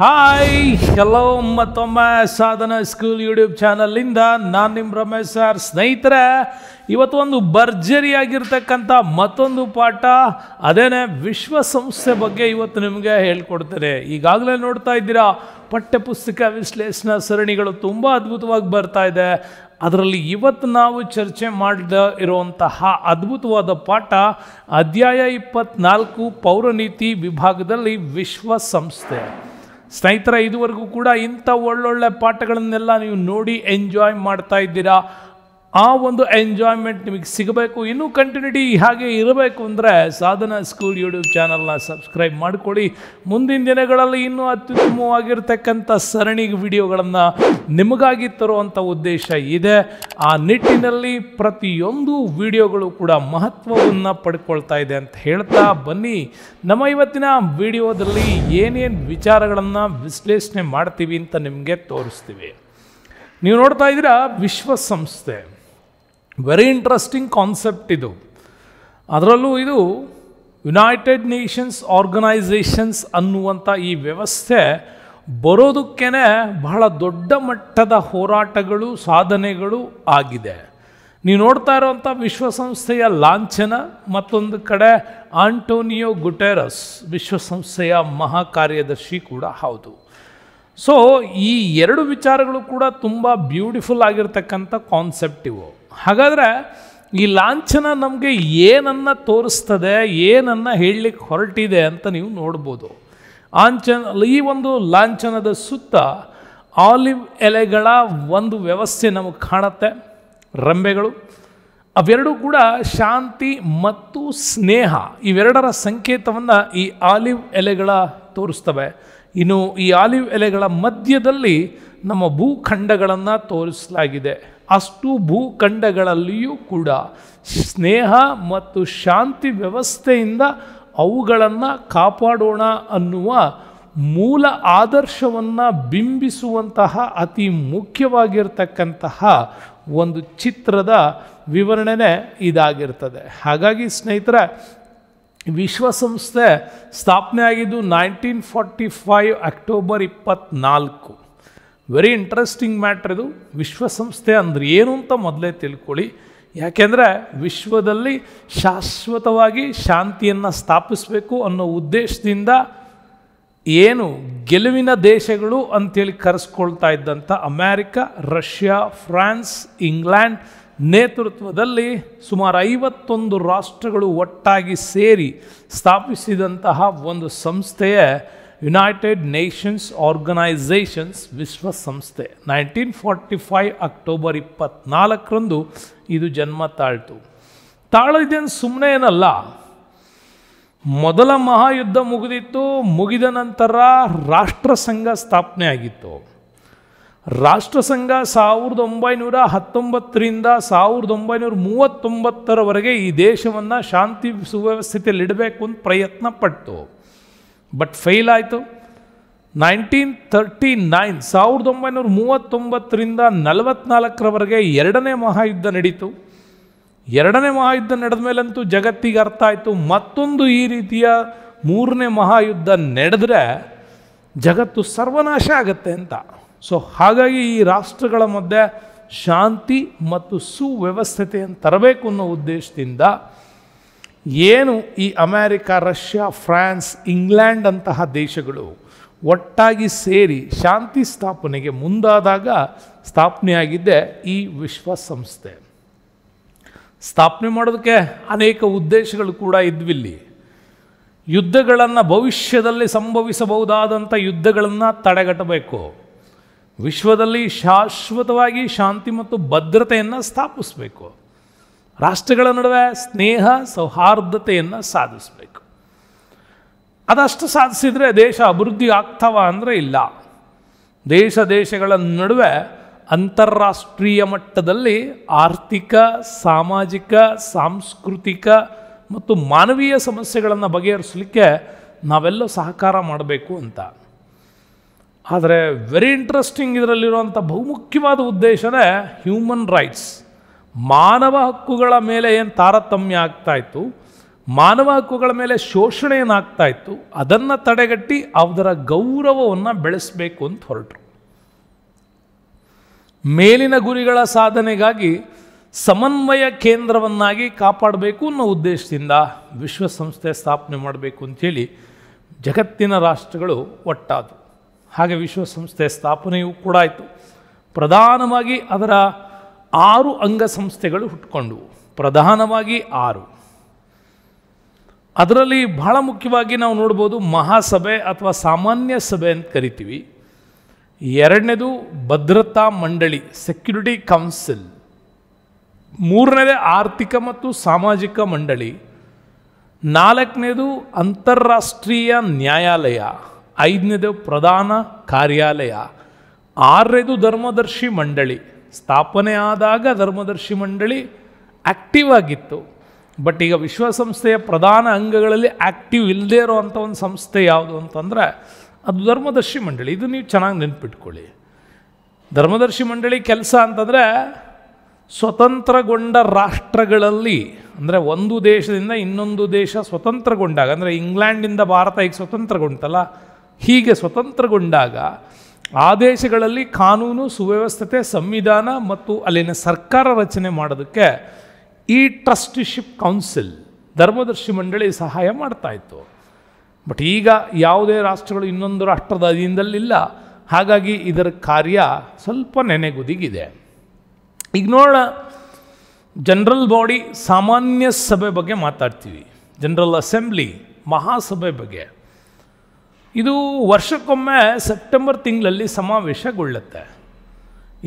hi ಎಲ್ಲೋ ಮತ್ತೊಮ್ಮ ಸಾಧನ school YouTube ಚಾನಲಿಂದ ನಾನು ನಿಮ್ಮ ರಮೇಶ್ ಸರ್ ಸ್ನೇಹಿತರೆ ಇವತ್ತು ಒಂದು ಭರ್ಜರಿಯಾಗಿರ್ತಕ್ಕಂಥ ಮತ್ತೊಂದು ಪಾಠ ಅದೇನೆ ವಿಶ್ವಸಂಸ್ಥೆ ಬಗ್ಗೆ ಇವತ್ತು ನಿಮಗೆ ಹೇಳ್ಕೊಡ್ತೇನೆ ಈಗಾಗಲೇ ನೋಡ್ತಾ ಇದ್ದೀರಾ ಪಠ್ಯಪುಸ್ತಕ ವಿಶ್ಲೇಷಣಾ ಸರಣಿಗಳು ತುಂಬ ಅದ್ಭುತವಾಗಿ ಬರ್ತಾ ಇದೆ ಅದರಲ್ಲಿ ಇವತ್ತು ನಾವು ಚರ್ಚೆ ಮಾಡಿದ ಇರುವಂತಹ ಅದ್ಭುತವಾದ ಪಾಠ ಅಧ್ಯಾಯ ಇಪ್ಪತ್ನಾಲ್ಕು ಪೌರನೀತಿ ವಿಭಾಗದಲ್ಲಿ ವಿಶ್ವಸಂಸ್ಥೆ ಸ್ನೇಹಿತರ ಇದುವರೆಗೂ ಕೂಡ ಇಂಥ ಒಳ್ಳೊಳ್ಳೆ ಪಾಠಗಳನ್ನೆಲ್ಲ ನೀವು ನೋಡಿ ಎಂಜಾಯ್ ಮಾಡ್ತಾ ಇದ್ದೀರಾ ಆ ಒಂದು ಎಂಜಾಯ್ಮೆಂಟ್ ನಿಮಗೆ ಸಿಗಬೇಕು ಇನ್ನೂ ಕಂಟಿನ್ಯೂಟಿ ಹಾಗೆ ಇರಬೇಕು ಅಂದರೆ ಸಾಧನ ಸ್ಕೂಲ್ ಯೂಟ್ಯೂಬ್ ಚಾನಲ್ನ ಸಬ್ಸ್ಕ್ರೈಬ್ ಮಾಡಿಕೊಳ್ಳಿ ಮುಂದಿನ ದಿನಗಳಲ್ಲಿ ಇನ್ನೂ ಅತ್ಯುತ್ತಮವಾಗಿರ್ತಕ್ಕಂಥ ಸರಣಿ ವಿಡಿಯೋಗಳನ್ನು ನಿಮಗಾಗಿ ತರುವಂಥ ಉದ್ದೇಶ ಇದೆ ಆ ನಿಟ್ಟಿನಲ್ಲಿ ಪ್ರತಿಯೊಂದು ವಿಡಿಯೋಗಳು ಕೂಡ ಮಹತ್ವವನ್ನು ಪಡ್ಕೊಳ್ತಾ ಇದೆ ಅಂತ ಹೇಳ್ತಾ ಬನ್ನಿ ನಮ್ಮ ಇವತ್ತಿನ ವಿಡಿಯೋದಲ್ಲಿ ಏನೇನು ವಿಚಾರಗಳನ್ನು ವಿಶ್ಲೇಷಣೆ ಮಾಡ್ತೀವಿ ಅಂತ ನಿಮಗೆ ತೋರಿಸ್ತೀವಿ ನೀವು ನೋಡ್ತಾ ಇದ್ದೀರಾ ವಿಶ್ವಸಂಸ್ಥೆ ವೆರಿ ಇಂಟ್ರೆಸ್ಟಿಂಗ್ ಕಾನ್ಸೆಪ್ಟ್ ಇದು ಅದರಲ್ಲೂ ಇದು ಯುನೈಟೆಡ್ ನೇಷನ್ಸ್ ಆರ್ಗನೈಸೇಷನ್ಸ್ ಅನ್ನುವಂಥ ಈ ವ್ಯವಸ್ಥೆ ಬರೋದಕ್ಕೇ ಬಹಳ ದೊಡ್ಡ ಮಟ್ಟದ ಹೋರಾಟಗಳು ಸಾಧನೆಗಳು ಆಗಿದೆ ನೀವು ನೋಡ್ತಾ ಇರೋವಂಥ ವಿಶ್ವಸಂಸ್ಥೆಯ ಲಾಂಛನ ಮತ್ತೊಂದು ಕಡೆ ಆಂಟೋನಿಯೋ ಗುಟೆರಸ್ ವಿಶ್ವಸಂಸ್ಥೆಯ ಮಹಾಕಾರ್ಯದರ್ಶಿ ಕೂಡ ಹೌದು ಸೊ ಈ ಎರಡು ವಿಚಾರಗಳು ಕೂಡ ತುಂಬ ಬ್ಯೂಟಿಫುಲ್ ಆಗಿರ್ತಕ್ಕಂಥ ಕಾನ್ಸೆಪ್ಟ್ ಇವು ಹಾಗಾದರೆ ಈ ಲಾಂಛನ ನಮಗೆ ಏನನ್ನು ತೋರಿಸ್ತದೆ ಏನನ್ನು ಹೇಳಲಿಕ್ಕೆ ಹೊರಟಿದೆ ಅಂತ ನೀವು ನೋಡ್ಬೋದು ಆಂಚನ ಈ ಒಂದು ಲಾಂಛನದ ಸುತ್ತ ಆಲಿವ್ ಎಲೆಗಳ ಒಂದು ವ್ಯವಸ್ಥೆ ನಮಗೆ ಕಾಣುತ್ತೆ ರಂಬೆಗಳು ಅವೆರಡೂ ಕೂಡ ಶಾಂತಿ ಮತ್ತು ಸ್ನೇಹ ಇವೆರಡರ ಸಂಕೇತವನ್ನು ಈ ಆಲಿವ್ ಎಲೆಗಳ ತೋರಿಸ್ತವೆ ಇನ್ನು ಈ ಆಲಿವ್ ಎಲೆಗಳ ಮಧ್ಯದಲ್ಲಿ ನಮ್ಮ ಭೂಖಂಡಗಳನ್ನು ತೋರಿಸಲಾಗಿದೆ ಅಷ್ಟು ಭೂಖಂಡಗಳಲ್ಲಿಯೂ ಕೂಡ ಸ್ನೇಹ ಮತ್ತು ಶಾಂತಿ ವ್ಯವಸ್ಥೆಯಿಂದ ಅವುಗಳನ್ನು ಕಾಪಾಡೋಣ ಅನ್ನುವ ಮೂಲ ಆದರ್ಶವನ್ನು ಬಿಂಬಿಸುವಂತಹ ಅತಿ ಮುಖ್ಯವಾಗಿರ್ತಕ್ಕಂತಹ ಒಂದು ಚಿತ್ರದ ವಿವರಣೆ ಇದಾಗಿರ್ತದೆ ಹಾಗಾಗಿ ಸ್ನೇಹಿತರೆ ವಿಶ್ವಸಂಸ್ಥೆ ಸ್ಥಾಪನೆ ಆಗಿದ್ದು ನೈನ್ಟೀನ್ ಫಾರ್ಟಿ ಫೈವ್ ಅಕ್ಟೋಬರ್ ಇಪ್ಪತ್ತ್ನಾಲ್ಕು ವೆರಿ ಇಂಟ್ರೆಸ್ಟಿಂಗ್ ಮ್ಯಾಟ್ರ್ ಇದು ವಿಶ್ವಸಂಸ್ಥೆ ಅಂದರೆ ಏನು ಅಂತ ಮೊದಲೇ ತಿಳ್ಕೊಳ್ಳಿ ಯಾಕೆಂದರೆ ವಿಶ್ವದಲ್ಲಿ ಶಾಶ್ವತವಾಗಿ ಶಾಂತಿಯನ್ನು ಸ್ಥಾಪಿಸಬೇಕು ಅನ್ನೋ ಉದ್ದೇಶದಿಂದ ಏನು ಗೆಲುವಿನ ದೇಶಗಳು ಅಂತೇಳಿ ಕರೆಸ್ಕೊಳ್ತಾ ಇದ್ದಂಥ ಅಮೇರಿಕ ರಷ್ಯಾ ಫ್ರಾನ್ಸ್ ಇಂಗ್ಲ್ಯಾಂಡ್ ನೇತೃತ್ವದಲ್ಲಿ ಸುಮಾರು ಐವತ್ತೊಂದು ರಾಷ್ಟ್ರಗಳು ಒಟ್ಟಾಗಿ ಸೇರಿ ಸ್ಥಾಪಿಸಿದಂತಹ ಒಂದು ಸಂಸ್ಥೆಯೇ ಯುನೈಟೆಡ್ ನೇಷನ್ಸ್ ಆರ್ಗನೈಸೇಷನ್ಸ್ ವಿಶ್ವಸಂಸ್ಥೆ ನೈನ್ಟೀನ್ ಫಾರ್ಟಿ ಫೈವ್ ಅಕ್ಟೋಬರ್ ಇಪ್ಪತ್ನಾಲ್ಕರಂದು ಇದು ಜನ್ಮ ತಾಳ್ತು ತಾಳಿದೇನು ಸುಮ್ಮನೆ ಏನಲ್ಲ ಮೊದಲ ಮಹಾಯುದ್ಧ ಮುಗಿದಿತ್ತು ಮುಗಿದ ನಂತರ ರಾಷ್ಟ್ರಸಂಘ ಸ್ಥಾಪನೆ ಆಗಿತ್ತು ರಾಷ್ಟ್ರಸಂಘ ಸಾವಿರದ ಒಂಬೈನೂರ ಹತ್ತೊಂಬತ್ತರಿಂದ ಸಾವಿರದ ಒಂಬೈನೂರ ಮೂವತ್ತೊಂಬತ್ತರವರೆಗೆ ಈ ದೇಶವನ್ನು ಶಾಂತಿ ಸುವ್ಯವಸ್ಥಿತಿಯಲ್ಲಿಡಬೇಕು ಅಂತ ಪ್ರಯತ್ನ ಪಟ್ಟು ಬಟ್ ಫೇಲ್ ಆಯಿತು ನೈನ್ಟೀನ್ ತರ್ಟಿ ನೈನ್ ಸಾವಿರದ ಒಂಬೈನೂರ ಮೂವತ್ತೊಂಬತ್ತರಿಂದ ನಲವತ್ನಾಲ್ಕರವರೆಗೆ ಎರಡನೇ ಮಹಾಯುದ್ಧ ನಡೀತು ಎರಡನೇ ಮಹಾಯುದ್ಧ ನಡೆದ ಮೇಲಂತೂ ಜಗತ್ತಿಗೆ ಅರ್ಥ ಆಯಿತು ಮತ್ತೊಂದು ಈ ರೀತಿಯ ಮೂರನೇ ಮಹಾಯುದ್ಧ ನಡೆದ್ರೆ ಜಗತ್ತು ಸರ್ವನಾಶ ಆಗತ್ತೆ ಅಂತ ಸೊ ಹಾಗಾಗಿ ಈ ರಾಷ್ಟ್ರಗಳ ಮಧ್ಯೆ ಶಾಂತಿ ಮತ್ತು ಸುವ್ಯವಸ್ಥತೆಯನ್ನು ತರಬೇಕು ಅನ್ನೋ ಉದ್ದೇಶದಿಂದ ಏನು ಈ ಅಮೇರಿಕ ರಷ್ಯಾ ಫ್ರಾನ್ಸ್ ಇಂಗ್ಲೆಂಡ್ ಅಂತಹ ದೇಶಗಳು ಒಟ್ಟಾಗಿ ಸೇರಿ ಶಾಂತಿ ಸ್ಥಾಪನೆಗೆ ಮುಂದಾದಾಗ ಸ್ಥಾಪನೆಯಾಗಿದ್ದೆ ಈ ವಿಶ್ವಸಂಸ್ಥೆ ಸ್ಥಾಪನೆ ಮಾಡೋದಕ್ಕೆ ಅನೇಕ ಉದ್ದೇಶಗಳು ಕೂಡ ಇದ್ವಿಲ್ಲಿ ಯುದ್ಧಗಳನ್ನು ಭವಿಷ್ಯದಲ್ಲಿ ಸಂಭವಿಸಬಹುದಾದಂಥ ಯುದ್ಧಗಳನ್ನು ತಡೆಗಟ್ಟಬೇಕು ವಿಶ್ವದಲ್ಲಿ ಶಾಶ್ವತವಾಗಿ ಶಾಂತಿ ಮತ್ತು ಭದ್ರತೆಯನ್ನು ಸ್ಥಾಪಿಸಬೇಕು ರಾಷ್ಟ್ರಗಳ ನಡುವೆ ಸ್ನೇಹ ಸೌಹಾರ್ದತೆಯನ್ನು ಸಾಧಿಸಬೇಕು ಅದಷ್ಟು ಸಾಧಿಸಿದರೆ ದೇಶ ಅಭಿವೃದ್ಧಿ ಆಗ್ತವ ಅಂದರೆ ಇಲ್ಲ ದೇಶ ದೇಶಗಳ ನಡುವೆ ಅಂತಾರಾಷ್ಟ್ರೀಯ ಮಟ್ಟದಲ್ಲಿ ಆರ್ಥಿಕ ಸಾಮಾಜಿಕ ಸಾಂಸ್ಕೃತಿಕ ಮತ್ತು ಮಾನವೀಯ ಸಮಸ್ಯೆಗಳನ್ನು ಬಗೆಹರಿಸಲಿಕ್ಕೆ ನಾವೆಲ್ಲ ಸಹಕಾರ ಮಾಡಬೇಕು ಅಂತ ಆದರೆ ವೆರಿ ಇಂಟ್ರೆಸ್ಟಿಂಗ್ ಇದರಲ್ಲಿರುವಂಥ ಬಹುಮುಖ್ಯವಾದ ಉದ್ದೇಶವೇ ಹ್ಯೂಮನ್ ರೈಟ್ಸ್ ಮಾನವ ಹಕ್ಕುಗಳ ಮೇಲೆ ಏನು ತಾರತಮ್ಯ ಆಗ್ತಾ ಇತ್ತು ಮಾನವ ಹಕ್ಕುಗಳ ಮೇಲೆ ಶೋಷಣೆ ಏನಾಗ್ತಾ ಇತ್ತು ಅದನ್ನು ತಡೆಗಟ್ಟಿ ಅದರ ಗೌರವವನ್ನು ಬೆಳೆಸಬೇಕು ಅಂತ ಹೊರಟರು ಮೇಲಿನ ಗುರಿಗಳ ಸಾಧನೆಗಾಗಿ ಸಮನ್ವಯ ಕೇಂದ್ರವನ್ನಾಗಿ ಕಾಪಾಡಬೇಕು ಅನ್ನೋ ಉದ್ದೇಶದಿಂದ ವಿಶ್ವಸಂಸ್ಥೆ ಸ್ಥಾಪನೆ ಮಾಡಬೇಕು ಅಂಥೇಳಿ ಜಗತ್ತಿನ ರಾಷ್ಟ್ರಗಳು ಒಟ್ಟಾದವು ಹಾಗೆ ವಿಶ್ವಸಂಸ್ಥೆ ಸ್ಥಾಪನೆಯೂ ಕೂಡ ಆಯಿತು ಪ್ರಧಾನವಾಗಿ ಅದರ ಆರು ಅಂಗಸಂಸ್ಥೆಗಳು ಹುಟ್ಕೊಂಡವು ಪ್ರಧಾನವಾಗಿ ಆರು ಅದರಲ್ಲಿ ಬಹಳ ಮುಖ್ಯವಾಗಿ ನಾವು ನೋಡ್ಬೋದು ಮಹಾಸಭೆ ಅಥವಾ ಸಾಮಾನ್ಯ ಸಭೆ ಅಂತ ಕರಿತೀವಿ ಎರಡನೇದು ಭದ್ರತಾ ಮಂಡಳಿ ಸೆಕ್ಯುರಿಟಿ ಕೌನ್ಸಿಲ್ ಮೂರನೇದೇ ಆರ್ಥಿಕ ಮತ್ತು ಸಾಮಾಜಿಕ ಮಂಡಳಿ ನಾಲ್ಕನೇದು ಅಂತಾರಾಷ್ಟ್ರೀಯ ನ್ಯಾಯಾಲಯ ಐದನೇದು ಪ್ರಧಾನ ಕಾರ್ಯಾಲಯ ಆರನೇದು ಧರ್ಮದರ್ಶಿ ಮಂಡಳಿ ಸ್ಥಾಪನೆ ಆದಾಗ ಧರ್ಮದರ್ಶಿ ಮಂಡಳಿ ಆ್ಯಕ್ಟಿವ್ ಆಗಿತ್ತು ಬಟ್ ಈಗ ವಿಶ್ವಸಂಸ್ಥೆಯ ಪ್ರಧಾನ ಅಂಗಗಳಲ್ಲಿ ಆ್ಯಕ್ಟಿವ್ ಇಲ್ಲದೇ ಇರೋವಂಥ ಒಂದು ಸಂಸ್ಥೆ ಯಾವುದು ಅಂತಂದರೆ ಅದು ಧರ್ಮದರ್ಶಿ ಮಂಡಳಿ ಇದು ನೀವು ಚೆನ್ನಾಗಿ ನೆನ್ಪಿಟ್ಕೊಳ್ಳಿ ಧರ್ಮದರ್ಶಿ ಮಂಡಳಿ ಕೆಲಸ ಅಂತಂದರೆ ಸ್ವತಂತ್ರಗೊಂಡ ರಾಷ್ಟ್ರಗಳಲ್ಲಿ ಅಂದರೆ ಒಂದು ದೇಶದಿಂದ ಇನ್ನೊಂದು ದೇಶ ಸ್ವತಂತ್ರಗೊಂಡಾಗ ಅಂದರೆ ಇಂಗ್ಲೆಂಡಿಂದ ಭಾರತ ಈಗ ಸ್ವತಂತ್ರಗೊಂಡಲ್ಲ ಹೀಗೆ ಸ್ವತಂತ್ರಗೊಂಡಾಗ ಆದೇಶಗಳಲ್ಲಿ ಕಾನೂನು ಸುವ್ಯವಸ್ಥತೆ ಸಂವಿಧಾನ ಮತ್ತು ಅಲ್ಲಿನ ಸರ್ಕಾರ ರಚನೆ ಮಾಡೋದಕ್ಕೆ ಈ ಟ್ರಸ್ಟಿಶಿಪ್ ಕೌನ್ಸಿಲ್ ಧರ್ಮದರ್ಶಿ ಮಂಡಳಿ ಸಹಾಯ ಮಾಡ್ತಾ ಇತ್ತು ಬಟ್ ಈಗ ಯಾವುದೇ ರಾಷ್ಟ್ರಗಳು ಇನ್ನೊಂದು ರಾಷ್ಟ್ರದ ಅಧೀನದಲ್ಲಿಲ್ಲ ಹಾಗಾಗಿ ಇದರ ಕಾರ್ಯ ಸ್ವಲ್ಪ ನೆನೆಗುದಿಗಿದೆ ಈಗ ನೋಡೋಣ ಜನರಲ್ ಬಾಡಿ ಸಾಮಾನ್ಯ ಸಭೆ ಬಗ್ಗೆ ಮಾತಾಡ್ತೀವಿ ಜನರಲ್ ಅಸೆಂಬ್ಲಿ ಮಹಾಸಭೆ ಬಗ್ಗೆ ಇದು ವರ್ಷಕ್ಕೊಮ್ಮೆ ಸೆಪ್ಟೆಂಬರ್ ತಿಂಗಳಲ್ಲಿ ಸಮಾವೇಶಗೊಳ್ಳುತ್ತೆ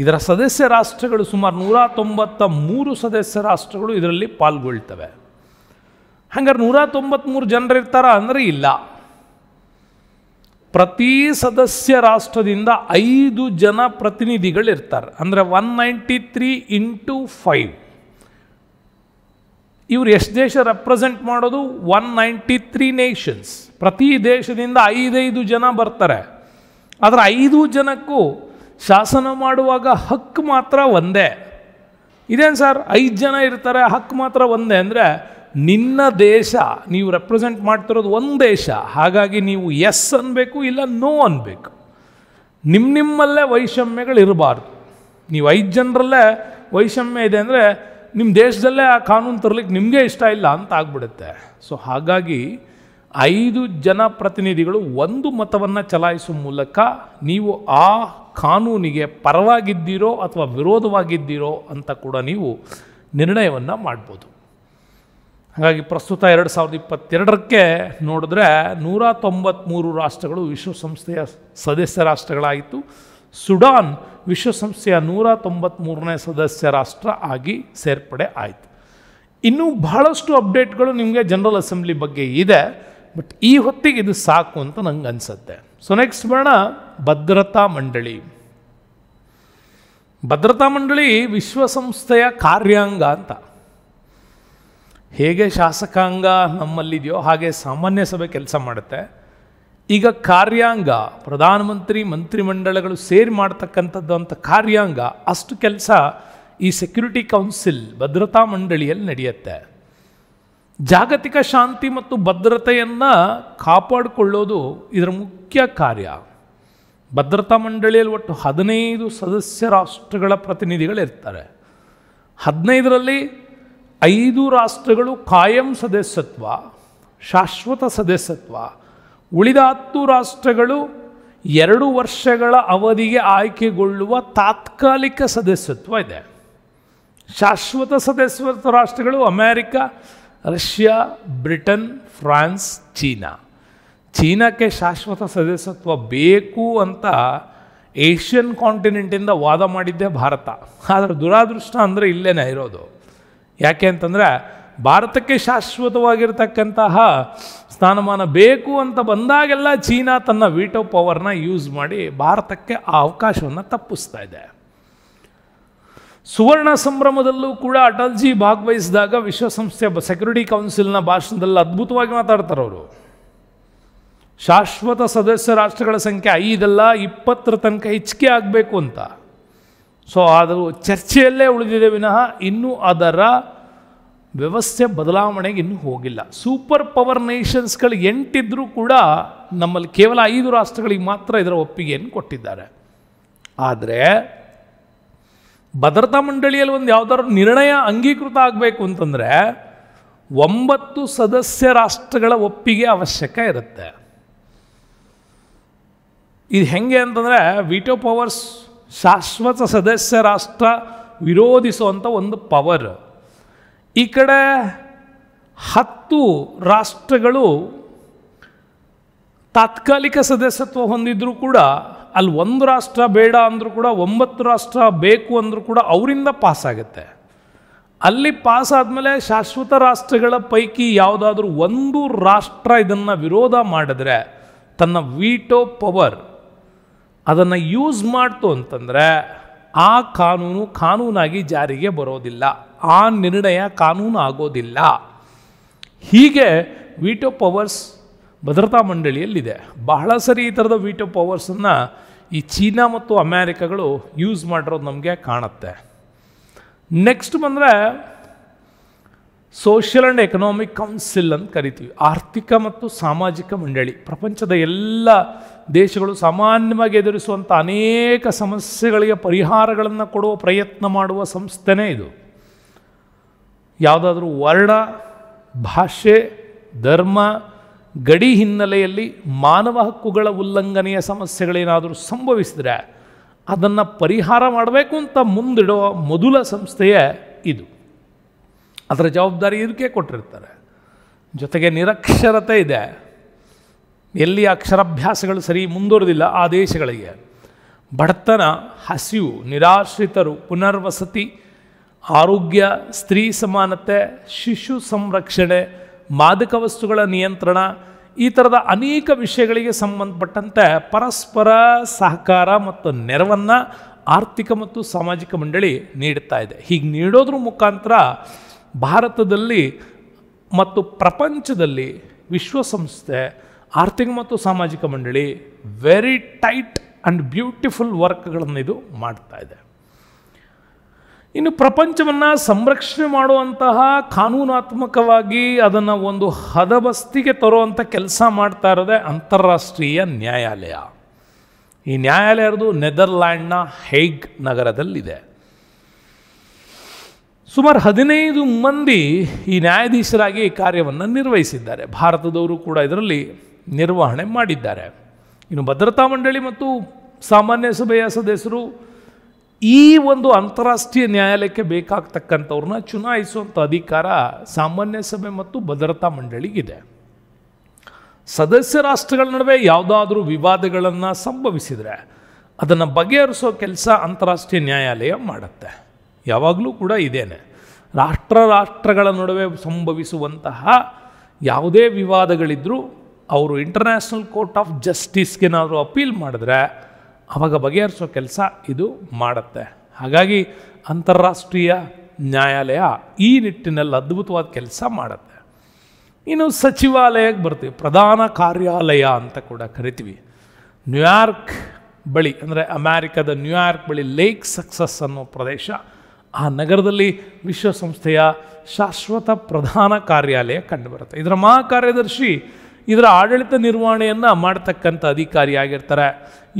ಇದರ ಸದಸ್ಯ ರಾಷ್ಟ್ರಗಳು ಸುಮಾರು ನೂರ ತೊಂಬತ್ತ ಮೂರು ಸದಸ್ಯ ರಾಷ್ಟ್ರಗಳು ಇದರಲ್ಲಿ ಪಾಲ್ಗೊಳ್ತವೆ ಹಂಗಾರೆ ನೂರ ತೊಂಬತ್ತ್ಮೂರು ಇರ್ತಾರ ಅಂದರೆ ಇಲ್ಲ ಪ್ರತಿ ಸದಸ್ಯ ರಾಷ್ಟ್ರದಿಂದ ಐದು ಜನ ಇರ್ತಾರೆ ಅಂದರೆ one ninety three into five ಇವರು ಎಷ್ಟು ದೇಶ ರೆಪ್ರೆಸೆಂಟ್ ಮಾಡೋದು ಒನ್ ನೈಂಟಿ ತ್ರೀ ನೇಷನ್ಸ್ ಪ್ರತಿ ದೇಶದಿಂದ ಐದೈದು ಜನ ಬರ್ತಾರೆ ಆದರೆ ಐದು ಜನಕ್ಕೂ ಶಾಸನ ಮಾಡುವಾಗ ಹಕ್ಕು ಮಾತ್ರ ಒಂದೇ ಇದೇನು ಸರ್ ಐದು ಜನ ಇರ್ತಾರೆ ಹಕ್ಕು ಮಾತ್ರ ಒಂದೇ ಅಂದರೆ ನಿನ್ನ ದೇಶ ನೀವು ರೆಪ್ರೆಸೆಂಟ್ ಮಾಡ್ತಿರೋದು ಒಂದು ದೇಶ ಹಾಗಾಗಿ ನೀವು ಎಸ್ ಅನ್ನಬೇಕು ಇಲ್ಲ ನೋ ಅನ್ನಬೇಕು ನಿಮ್ಮ ನಿಮ್ಮಲ್ಲೇ ವೈಷಮ್ಯಗಳು ಇರಬಾರ್ದು ನೀವು ಐದು ಜನರಲ್ಲೇ ವೈಷಮ್ಯ ಇದೆ ಅಂದರೆ ನಿಮ್ಮ ದೇಶದಲ್ಲೇ ಆ ಕಾನೂನು ತರಲಿಕ್ಕೆ ನಿಮಗೆ ಇಷ್ಟ ಇಲ್ಲ ಅಂತ ಆಗ್ಬಿಡುತ್ತೆ ಸೊ ಹಾಗಾಗಿ ಐದು ಜನಪ್ರತಿನಿಧಿಗಳು ಒಂದು ಮತವನ್ನು ಚಲಾಯಿಸುವ ಮೂಲಕ ನೀವು ಆ ಕಾನೂನಿಗೆ ಪರವಾಗಿದ್ದೀರೋ ಅಥವಾ ವಿರೋಧವಾಗಿದ್ದೀರೋ ಅಂತ ಕೂಡ ನೀವು ನಿರ್ಣಯವನ್ನು ಮಾಡ್ಬೋದು ಹಾಗಾಗಿ ಪ್ರಸ್ತುತ ಎರಡು ಸಾವಿರದ ಇಪ್ಪತ್ತೆರಡಕ್ಕೆ ನೋಡಿದ್ರೆ ನೂರ ತೊಂಬತ್ತ್ಮೂರು ರಾಷ್ಟ್ರಗಳು ವಿಶ್ವಸಂಸ್ಥೆಯ ಸದಸ್ಯ ರಾಷ್ಟ್ರಗಳಾಯಿತು ಸುಡಾನ್ ವಿಶ್ವಸಂಸ್ಥೆಯ ನೂರ ತೊಂಬತ್ತ್ಮೂರನೇ ಸದಸ್ಯ ರಾಷ್ಟ್ರ ಆಗಿ ಸೇರ್ಪಡೆ ಆಯಿತು ಇನ್ನೂ ಬಹಳಷ್ಟು ಅಪ್ಡೇಟ್ಗಳು ನಿಮಗೆ ಜನರಲ್ ಅಸೆಂಬ್ಲಿ ಬಗ್ಗೆ ಇದೆ ಬಟ್ ಈ ಹೊತ್ತಿಗೆ ಇದು ಸಾಕು ಅಂತ ನಂಗೆ ಅನಿಸುತ್ತೆ ಸೊ ನೆಕ್ಸ್ಟ್ ಬರೋಣ ಭದ್ರತಾ ಮಂಡಳಿ ಭದ್ರತಾ ಮಂಡಳಿ ವಿಶ್ವಸಂಸ್ಥೆಯ ಕಾರ್ಯಾಂಗ ಅಂತ ಹೇಗೆ ಶಾಸಕಾಂಗ ನಮ್ಮಲ್ಲಿದೆಯೋ ಹಾಗೆ ಸಾಮಾನ್ಯ ಸಭೆ ಕೆಲಸ ಮಾಡುತ್ತೆ ಈಗ ಕಾರ್ಯಾಂಗ ಪ್ರಧಾನಮಂತ್ರಿ ಮಂಡಳಗಳು ಸೇರಿ ಮಾಡ್ತಕ್ಕಂಥದ್ದು ಅಂತ ಕಾರ್ಯಾಂಗ ಅಷ್ಟು ಕೆಲಸ ಈ ಸೆಕ್ಯುರಿಟಿ ಕೌನ್ಸಿಲ್ ಭದ್ರತಾ ಮಂಡಳಿಯಲ್ಲಿ ನಡೆಯುತ್ತೆ ಜಾಗತಿಕ ಶಾಂತಿ ಮತ್ತು ಭದ್ರತೆಯನ್ನು ಕಾಪಾಡಿಕೊಳ್ಳೋದು ಇದರ ಮುಖ್ಯ ಕಾರ್ಯ ಭದ್ರತಾ ಮಂಡಳಿಯಲ್ಲಿ ಒಟ್ಟು ಹದಿನೈದು ಸದಸ್ಯ ರಾಷ್ಟ್ರಗಳ ಪ್ರತಿನಿಧಿಗಳಿರ್ತಾರೆ ಹದಿನೈದರಲ್ಲಿ ಐದು ರಾಷ್ಟ್ರಗಳು ಕಾಯಂ ಸದಸ್ಯತ್ವ ಶಾಶ್ವತ ಸದಸ್ಯತ್ವ ಉಳಿದ ಹತ್ತು ರಾಷ್ಟ್ರಗಳು ಎರಡು ವರ್ಷಗಳ ಅವಧಿಗೆ ಆಯ್ಕೆಗೊಳ್ಳುವ ತಾತ್ಕಾಲಿಕ ಸದಸ್ಯತ್ವ ಇದೆ ಶಾಶ್ವತ ಸದಸ್ಯತ್ವ ರಾಷ್ಟ್ರಗಳು America Russia Britain France China ಚೀನಾಕ್ಕೆ ಶಾಶ್ವತ ಸದಸ್ಯತ್ವ ಬೇಕು ಅಂತ ಏಷ್ಯನ್ ಕಾಂಟಿನೆಂಟಿಂದ ವಾದ ಮಾಡಿದ್ದೇ ಭಾರತ ಆದರೆ ದುರಾದೃಷ್ಟ ಅಂದರೆ ಇಲ್ಲೇ ಇರೋದು ಯಾಕೆ ಅಂತಂದರೆ ಭಾರತಕ್ಕೆ ಶಾಶ್ವತವಾಗಿರ್ತಕ್ಕಂತಹ ಸ್ಥಾನಮಾನ ಬೇಕು ಅಂತ ಬಂದಾಗೆಲ್ಲ ಚೀನಾ ತನ್ನ ವೀಟೋ ಪವರ್ನ ಯೂಸ್ ಮಾಡಿ ಭಾರತಕ್ಕೆ ಆ ಅವಕಾಶವನ್ನು ತಪ್ಪಿಸ್ತಾ ಇದೆ ಸುವರ್ಣ ಸಂಭ್ರಮದಲ್ಲೂ ಕೂಡ ಅಟಲ್ಜಿ ಭಾಗವಹಿಸಿದಾಗ ವಿಶ್ವಸಂಸ್ಥೆ ಸೆಕ್ಯೂರಿಟಿ ಕೌನ್ಸಿಲ್ನ ಭಾಷಣದಲ್ಲಿ ಅದ್ಭುತವಾಗಿ ಮಾತಾಡ್ತಾರೆ ಅವರು ಶಾಶ್ವತ ಸದಸ್ಯ ರಾಷ್ಟ್ರಗಳ ಸಂಖ್ಯೆ ಐದಲ್ಲ ಇಪ್ಪತ್ತರ ತನಕ ಹೆಚ್ಚಿಗೆ ಆಗಬೇಕು ಅಂತ ಸೊ ಅದು ಚರ್ಚೆಯಲ್ಲೇ ಉಳಿದಿದೆ ವಿನಃ ಇನ್ನೂ ಅದರ ವ್ಯವಸ್ಥೆ ಬದಲಾವಣೆಗೆ ಇನ್ನೂ ಹೋಗಿಲ್ಲ ಸೂಪರ್ ಪವರ್ ನೇಷನ್ಸ್ಗಳು ಎಂಟಿದ್ರೂ ಕೂಡ ನಮ್ಮಲ್ಲಿ ಕೇವಲ ಐದು ರಾಷ್ಟ್ರಗಳಿಗೆ ಮಾತ್ರ ಇದರ ಒಪ್ಪಿಗೆಯನ್ನು ಕೊಟ್ಟಿದ್ದಾರೆ ಆದರೆ ಭದ್ರತಾ ಮಂಡಳಿಯಲ್ಲಿ ಒಂದು ಯಾವ್ದಾದ್ರು ನಿರ್ಣಯ ಅಂಗೀಕೃತ ಆಗಬೇಕು ಅಂತಂದರೆ ಒಂಬತ್ತು ಸದಸ್ಯ ರಾಷ್ಟ್ರಗಳ ಒಪ್ಪಿಗೆ ಅವಶ್ಯಕ ಇರುತ್ತೆ ಇದು ಹೆಂಗೆ ಅಂತಂದರೆ ವಿಟೋ ಪವರ್ಸ್ ಶಾಶ್ವತ ಸದಸ್ಯ ರಾಷ್ಟ್ರ ವಿರೋಧಿಸುವಂಥ ಒಂದು ಪವರ್ ಈ ಕಡೆ ಹತ್ತು ರಾಷ್ಟ್ರಗಳು ತಾತ್ಕಾಲಿಕ ಸದಸ್ಯತ್ವ ಹೊಂದಿದ್ರೂ ಕೂಡ ಅಲ್ಲಿ ಒಂದು ರಾಷ್ಟ್ರ ಬೇಡ ಅಂದರೂ ಕೂಡ ಒಂಬತ್ತು ರಾಷ್ಟ್ರ ಬೇಕು ಅಂದರೂ ಕೂಡ ಅವರಿಂದ ಪಾಸಾಗುತ್ತೆ ಅಲ್ಲಿ ಪಾಸ್ ಆದಮೇಲೆ ಶಾಶ್ವತ ರಾಷ್ಟ್ರಗಳ ಪೈಕಿ ಯಾವುದಾದ್ರೂ ಒಂದು ರಾಷ್ಟ್ರ ಇದನ್ನು ವಿರೋಧ ಮಾಡಿದ್ರೆ ತನ್ನ ವೀಟೋ ಪವರ್ ಅದನ್ನು ಯೂಸ್ ಮಾಡ್ತು ಅಂತಂದರೆ ಆ ಕಾನೂನು ಕಾನೂನಾಗಿ ಜಾರಿಗೆ ಬರೋದಿಲ್ಲ ಆ ನಿರ್ಣಯ ಕಾನೂನು ಆಗೋದಿಲ್ಲ ಹೀಗೆ ವೀಟೋ ಪವರ್ಸ್ ಭದ್ರತಾ ಮಂಡಳಿಯಲ್ಲಿದೆ ಬಹಳ ಸರಿ ಈ ಥರದ ವೀಟೋ ಪವರ್ಸನ್ನು ಈ ಚೀನಾ ಮತ್ತು ಅಮೇರಿಕಾಗಳು ಯೂಸ್ ಮಾಡಿರೋದು ನಮಗೆ ಕಾಣುತ್ತೆ ನೆಕ್ಸ್ಟ್ ಬಂದರೆ ಸೋಷಿಯಲ್ ಆ್ಯಂಡ್ ಎಕನಾಮಿಕ್ ಕೌನ್ಸಿಲ್ ಅಂತ ಕರಿತೀವಿ ಆರ್ಥಿಕ ಮತ್ತು ಸಾಮಾಜಿಕ ಮಂಡಳಿ ಪ್ರಪಂಚದ ಎಲ್ಲ ದೇಶಗಳು ಸಾಮಾನ್ಯವಾಗಿ ಎದುರಿಸುವಂಥ ಅನೇಕ ಸಮಸ್ಯೆಗಳಿಗೆ ಪರಿಹಾರಗಳನ್ನು ಕೊಡುವ ಪ್ರಯತ್ನ ಮಾಡುವ ಸಂಸ್ಥೆನೇ ಇದು ಯಾವುದಾದ್ರೂ ವರ್ಣ ಭಾಷೆ ಧರ್ಮ ಗಡಿ ಹಿನ್ನೆಲೆಯಲ್ಲಿ ಮಾನವ ಹಕ್ಕುಗಳ ಉಲ್ಲಂಘನೆಯ ಸಮಸ್ಯೆಗಳೇನಾದರೂ ಸಂಭವಿಸಿದರೆ ಅದನ್ನು ಪರಿಹಾರ ಮಾಡಬೇಕು ಅಂತ ಮುಂದಿಡುವ ಮೊದಲ ಸಂಸ್ಥೆಯೇ ಇದು ಅದರ ಜವಾಬ್ದಾರಿ ಇದಕ್ಕೆ ಕೊಟ್ಟಿರ್ತಾರೆ ಜೊತೆಗೆ ನಿರಕ್ಷರತೆ ಇದೆ ಎಲ್ಲಿ ಅಕ್ಷರಾಭ್ಯಾಸಗಳು ಸರಿ ಮುಂದುವರೆದಿಲ್ಲ ಆ ದೇಶಗಳಿಗೆ ಬಡತನ ಹಸಿವು ನಿರಾಶ್ರಿತರು ಪುನರ್ವಸತಿ ಆರೋಗ್ಯ ಸ್ತ್ರೀ ಸಮಾನತೆ ಶಿಶು ಸಂರಕ್ಷಣೆ ಮಾದಕ ವಸ್ತುಗಳ ನಿಯಂತ್ರಣ ಈ ಥರದ ಅನೇಕ ವಿಷಯಗಳಿಗೆ ಸಂಬಂಧಪಟ್ಟಂತೆ ಪರಸ್ಪರ ಸಹಕಾರ ಮತ್ತು ನೆರವನ್ನು ಆರ್ಥಿಕ ಮತ್ತು ಸಾಮಾಜಿಕ ಮಂಡಳಿ ನೀಡುತ್ತಾ ಇದೆ ಹೀಗೆ ನೀಡೋದ್ರ ಮುಖಾಂತರ ಭಾರತದಲ್ಲಿ ಮತ್ತು ಪ್ರಪಂಚದಲ್ಲಿ ವಿಶ್ವಸಂಸ್ಥೆ ಆರ್ಥಿಕ ಮತ್ತು ಸಾಮಾಜಿಕ ಮಂಡಳಿ ವೆರಿ ಟೈಟ್ ಆ್ಯಂಡ್ ಬ್ಯೂಟಿಫುಲ್ ವರ್ಕ್ಗಳನ್ನು ಇದು ಮಾಡ್ತಾ ಇದೆ ಇನ್ನು ಪ್ರಪಂಚವನ್ನು ಸಂರಕ್ಷಣೆ ಮಾಡುವಂತಹ ಕಾನೂನಾತ್ಮಕವಾಗಿ ಅದನ್ನು ಒಂದು ಹದಬಸ್ತಿಗೆ ತರುವಂಥ ಕೆಲಸ ಮಾಡ್ತಾ ಇರೋದೇ ಅಂತಾರಾಷ್ಟ್ರೀಯ ನ್ಯಾಯಾಲಯ ಈ ನ್ಯಾಯಾಲಯದ್ದು ನೆದರ್ಲ್ಯಾಂಡ್ನ ಹೇಗ್ ನಗರದಲ್ಲಿದೆ ಸುಮಾರು ಹದಿನೈದು ಮಂದಿ ಈ ನ್ಯಾಯಾಧೀಶರಾಗಿ ಈ ಕಾರ್ಯವನ್ನು ನಿರ್ವಹಿಸಿದ್ದಾರೆ ಭಾರತದವರು ಕೂಡ ಇದರಲ್ಲಿ ನಿರ್ವಹಣೆ ಮಾಡಿದ್ದಾರೆ ಇನ್ನು ಭದ್ರತಾ ಮಂಡಳಿ ಮತ್ತು ಸಾಮಾನ್ಯ ಸಭೆಯ ಸದಸ್ಯರು ಈ ಒಂದು ಅಂತಾರಾಷ್ಟ್ರೀಯ ನ್ಯಾಯಾಲಯಕ್ಕೆ ಬೇಕಾಗ್ತಕ್ಕಂಥವ್ರನ್ನ ಚುನಾಯಿಸುವಂಥ ಅಧಿಕಾರ ಸಾಮಾನ್ಯ ಸಭೆ ಮತ್ತು ಭದ್ರತಾ ಮಂಡಳಿಗಿದೆ ಸದಸ್ಯ ರಾಷ್ಟ್ರಗಳ ನಡುವೆ ಯಾವುದಾದ್ರೂ ವಿವಾದಗಳನ್ನು ಸಂಭವಿಸಿದರೆ ಅದನ್ನು ಬಗೆಹರಿಸೋ ಕೆಲಸ ಅಂತಾರಾಷ್ಟ್ರೀಯ ನ್ಯಾಯಾಲಯ ಮಾಡುತ್ತೆ ಯಾವಾಗಲೂ ಕೂಡ ಇದೇನೆ ರಾಷ್ಟ್ರ ರಾಷ್ಟ್ರಗಳ ನಡುವೆ ಸಂಭವಿಸುವಂತಹ ಯಾವುದೇ ವಿವಾದಗಳಿದ್ದರೂ ಅವರು ಇಂಟರ್ನ್ಯಾಷನಲ್ ಕೋರ್ಟ್ ಆಫ್ ಜಸ್ಟಿಸ್ಗೆನಾದರೂ ಅಪೀಲ್ ಮಾಡಿದ್ರೆ ಅವಾಗ ಬಗೆಹರಿಸೋ ಕೆಲಸ ಇದು ಮಾಡುತ್ತೆ ಹಾಗಾಗಿ ಅಂತಾರಾಷ್ಟ್ರೀಯ ನ್ಯಾಯಾಲಯ ಈ ನಿಟ್ಟಿನಲ್ಲಿ ಅದ್ಭುತವಾದ ಕೆಲಸ ಮಾಡುತ್ತೆ ಇನ್ನು ಸಚಿವಾಲಯಕ್ಕೆ ಬರ್ತೀವಿ ಪ್ರಧಾನ ಕಾರ್ಯಾಲಯ ಅಂತ ಕೂಡ ಕರಿತೀವಿ ನ್ಯೂಯಾರ್ಕ್ ಬಳಿ ಅಂದರೆ ಅಮೇರಿಕದ ನ್ಯೂಯಾರ್ಕ್ ಬಳಿ ಲೇಕ್ ಸಕ್ಸಸ್ ಅನ್ನೋ ಪ್ರದೇಶ ಆ ನಗರದಲ್ಲಿ ವಿಶ್ವಸಂಸ್ಥೆಯ ಶಾಶ್ವತ ಪ್ರಧಾನ ಕಾರ್ಯಾಲಯ ಕಂಡುಬರುತ್ತೆ ಇದರ ಮಹಾ ಕಾರ್ಯದರ್ಶಿ ಇದರ ಆಡಳಿತ ನಿರ್ವಹಣೆಯನ್ನು ಮಾಡ್ತಕ್ಕಂಥ ಅಧಿಕಾರಿಯಾಗಿರ್ತಾರೆ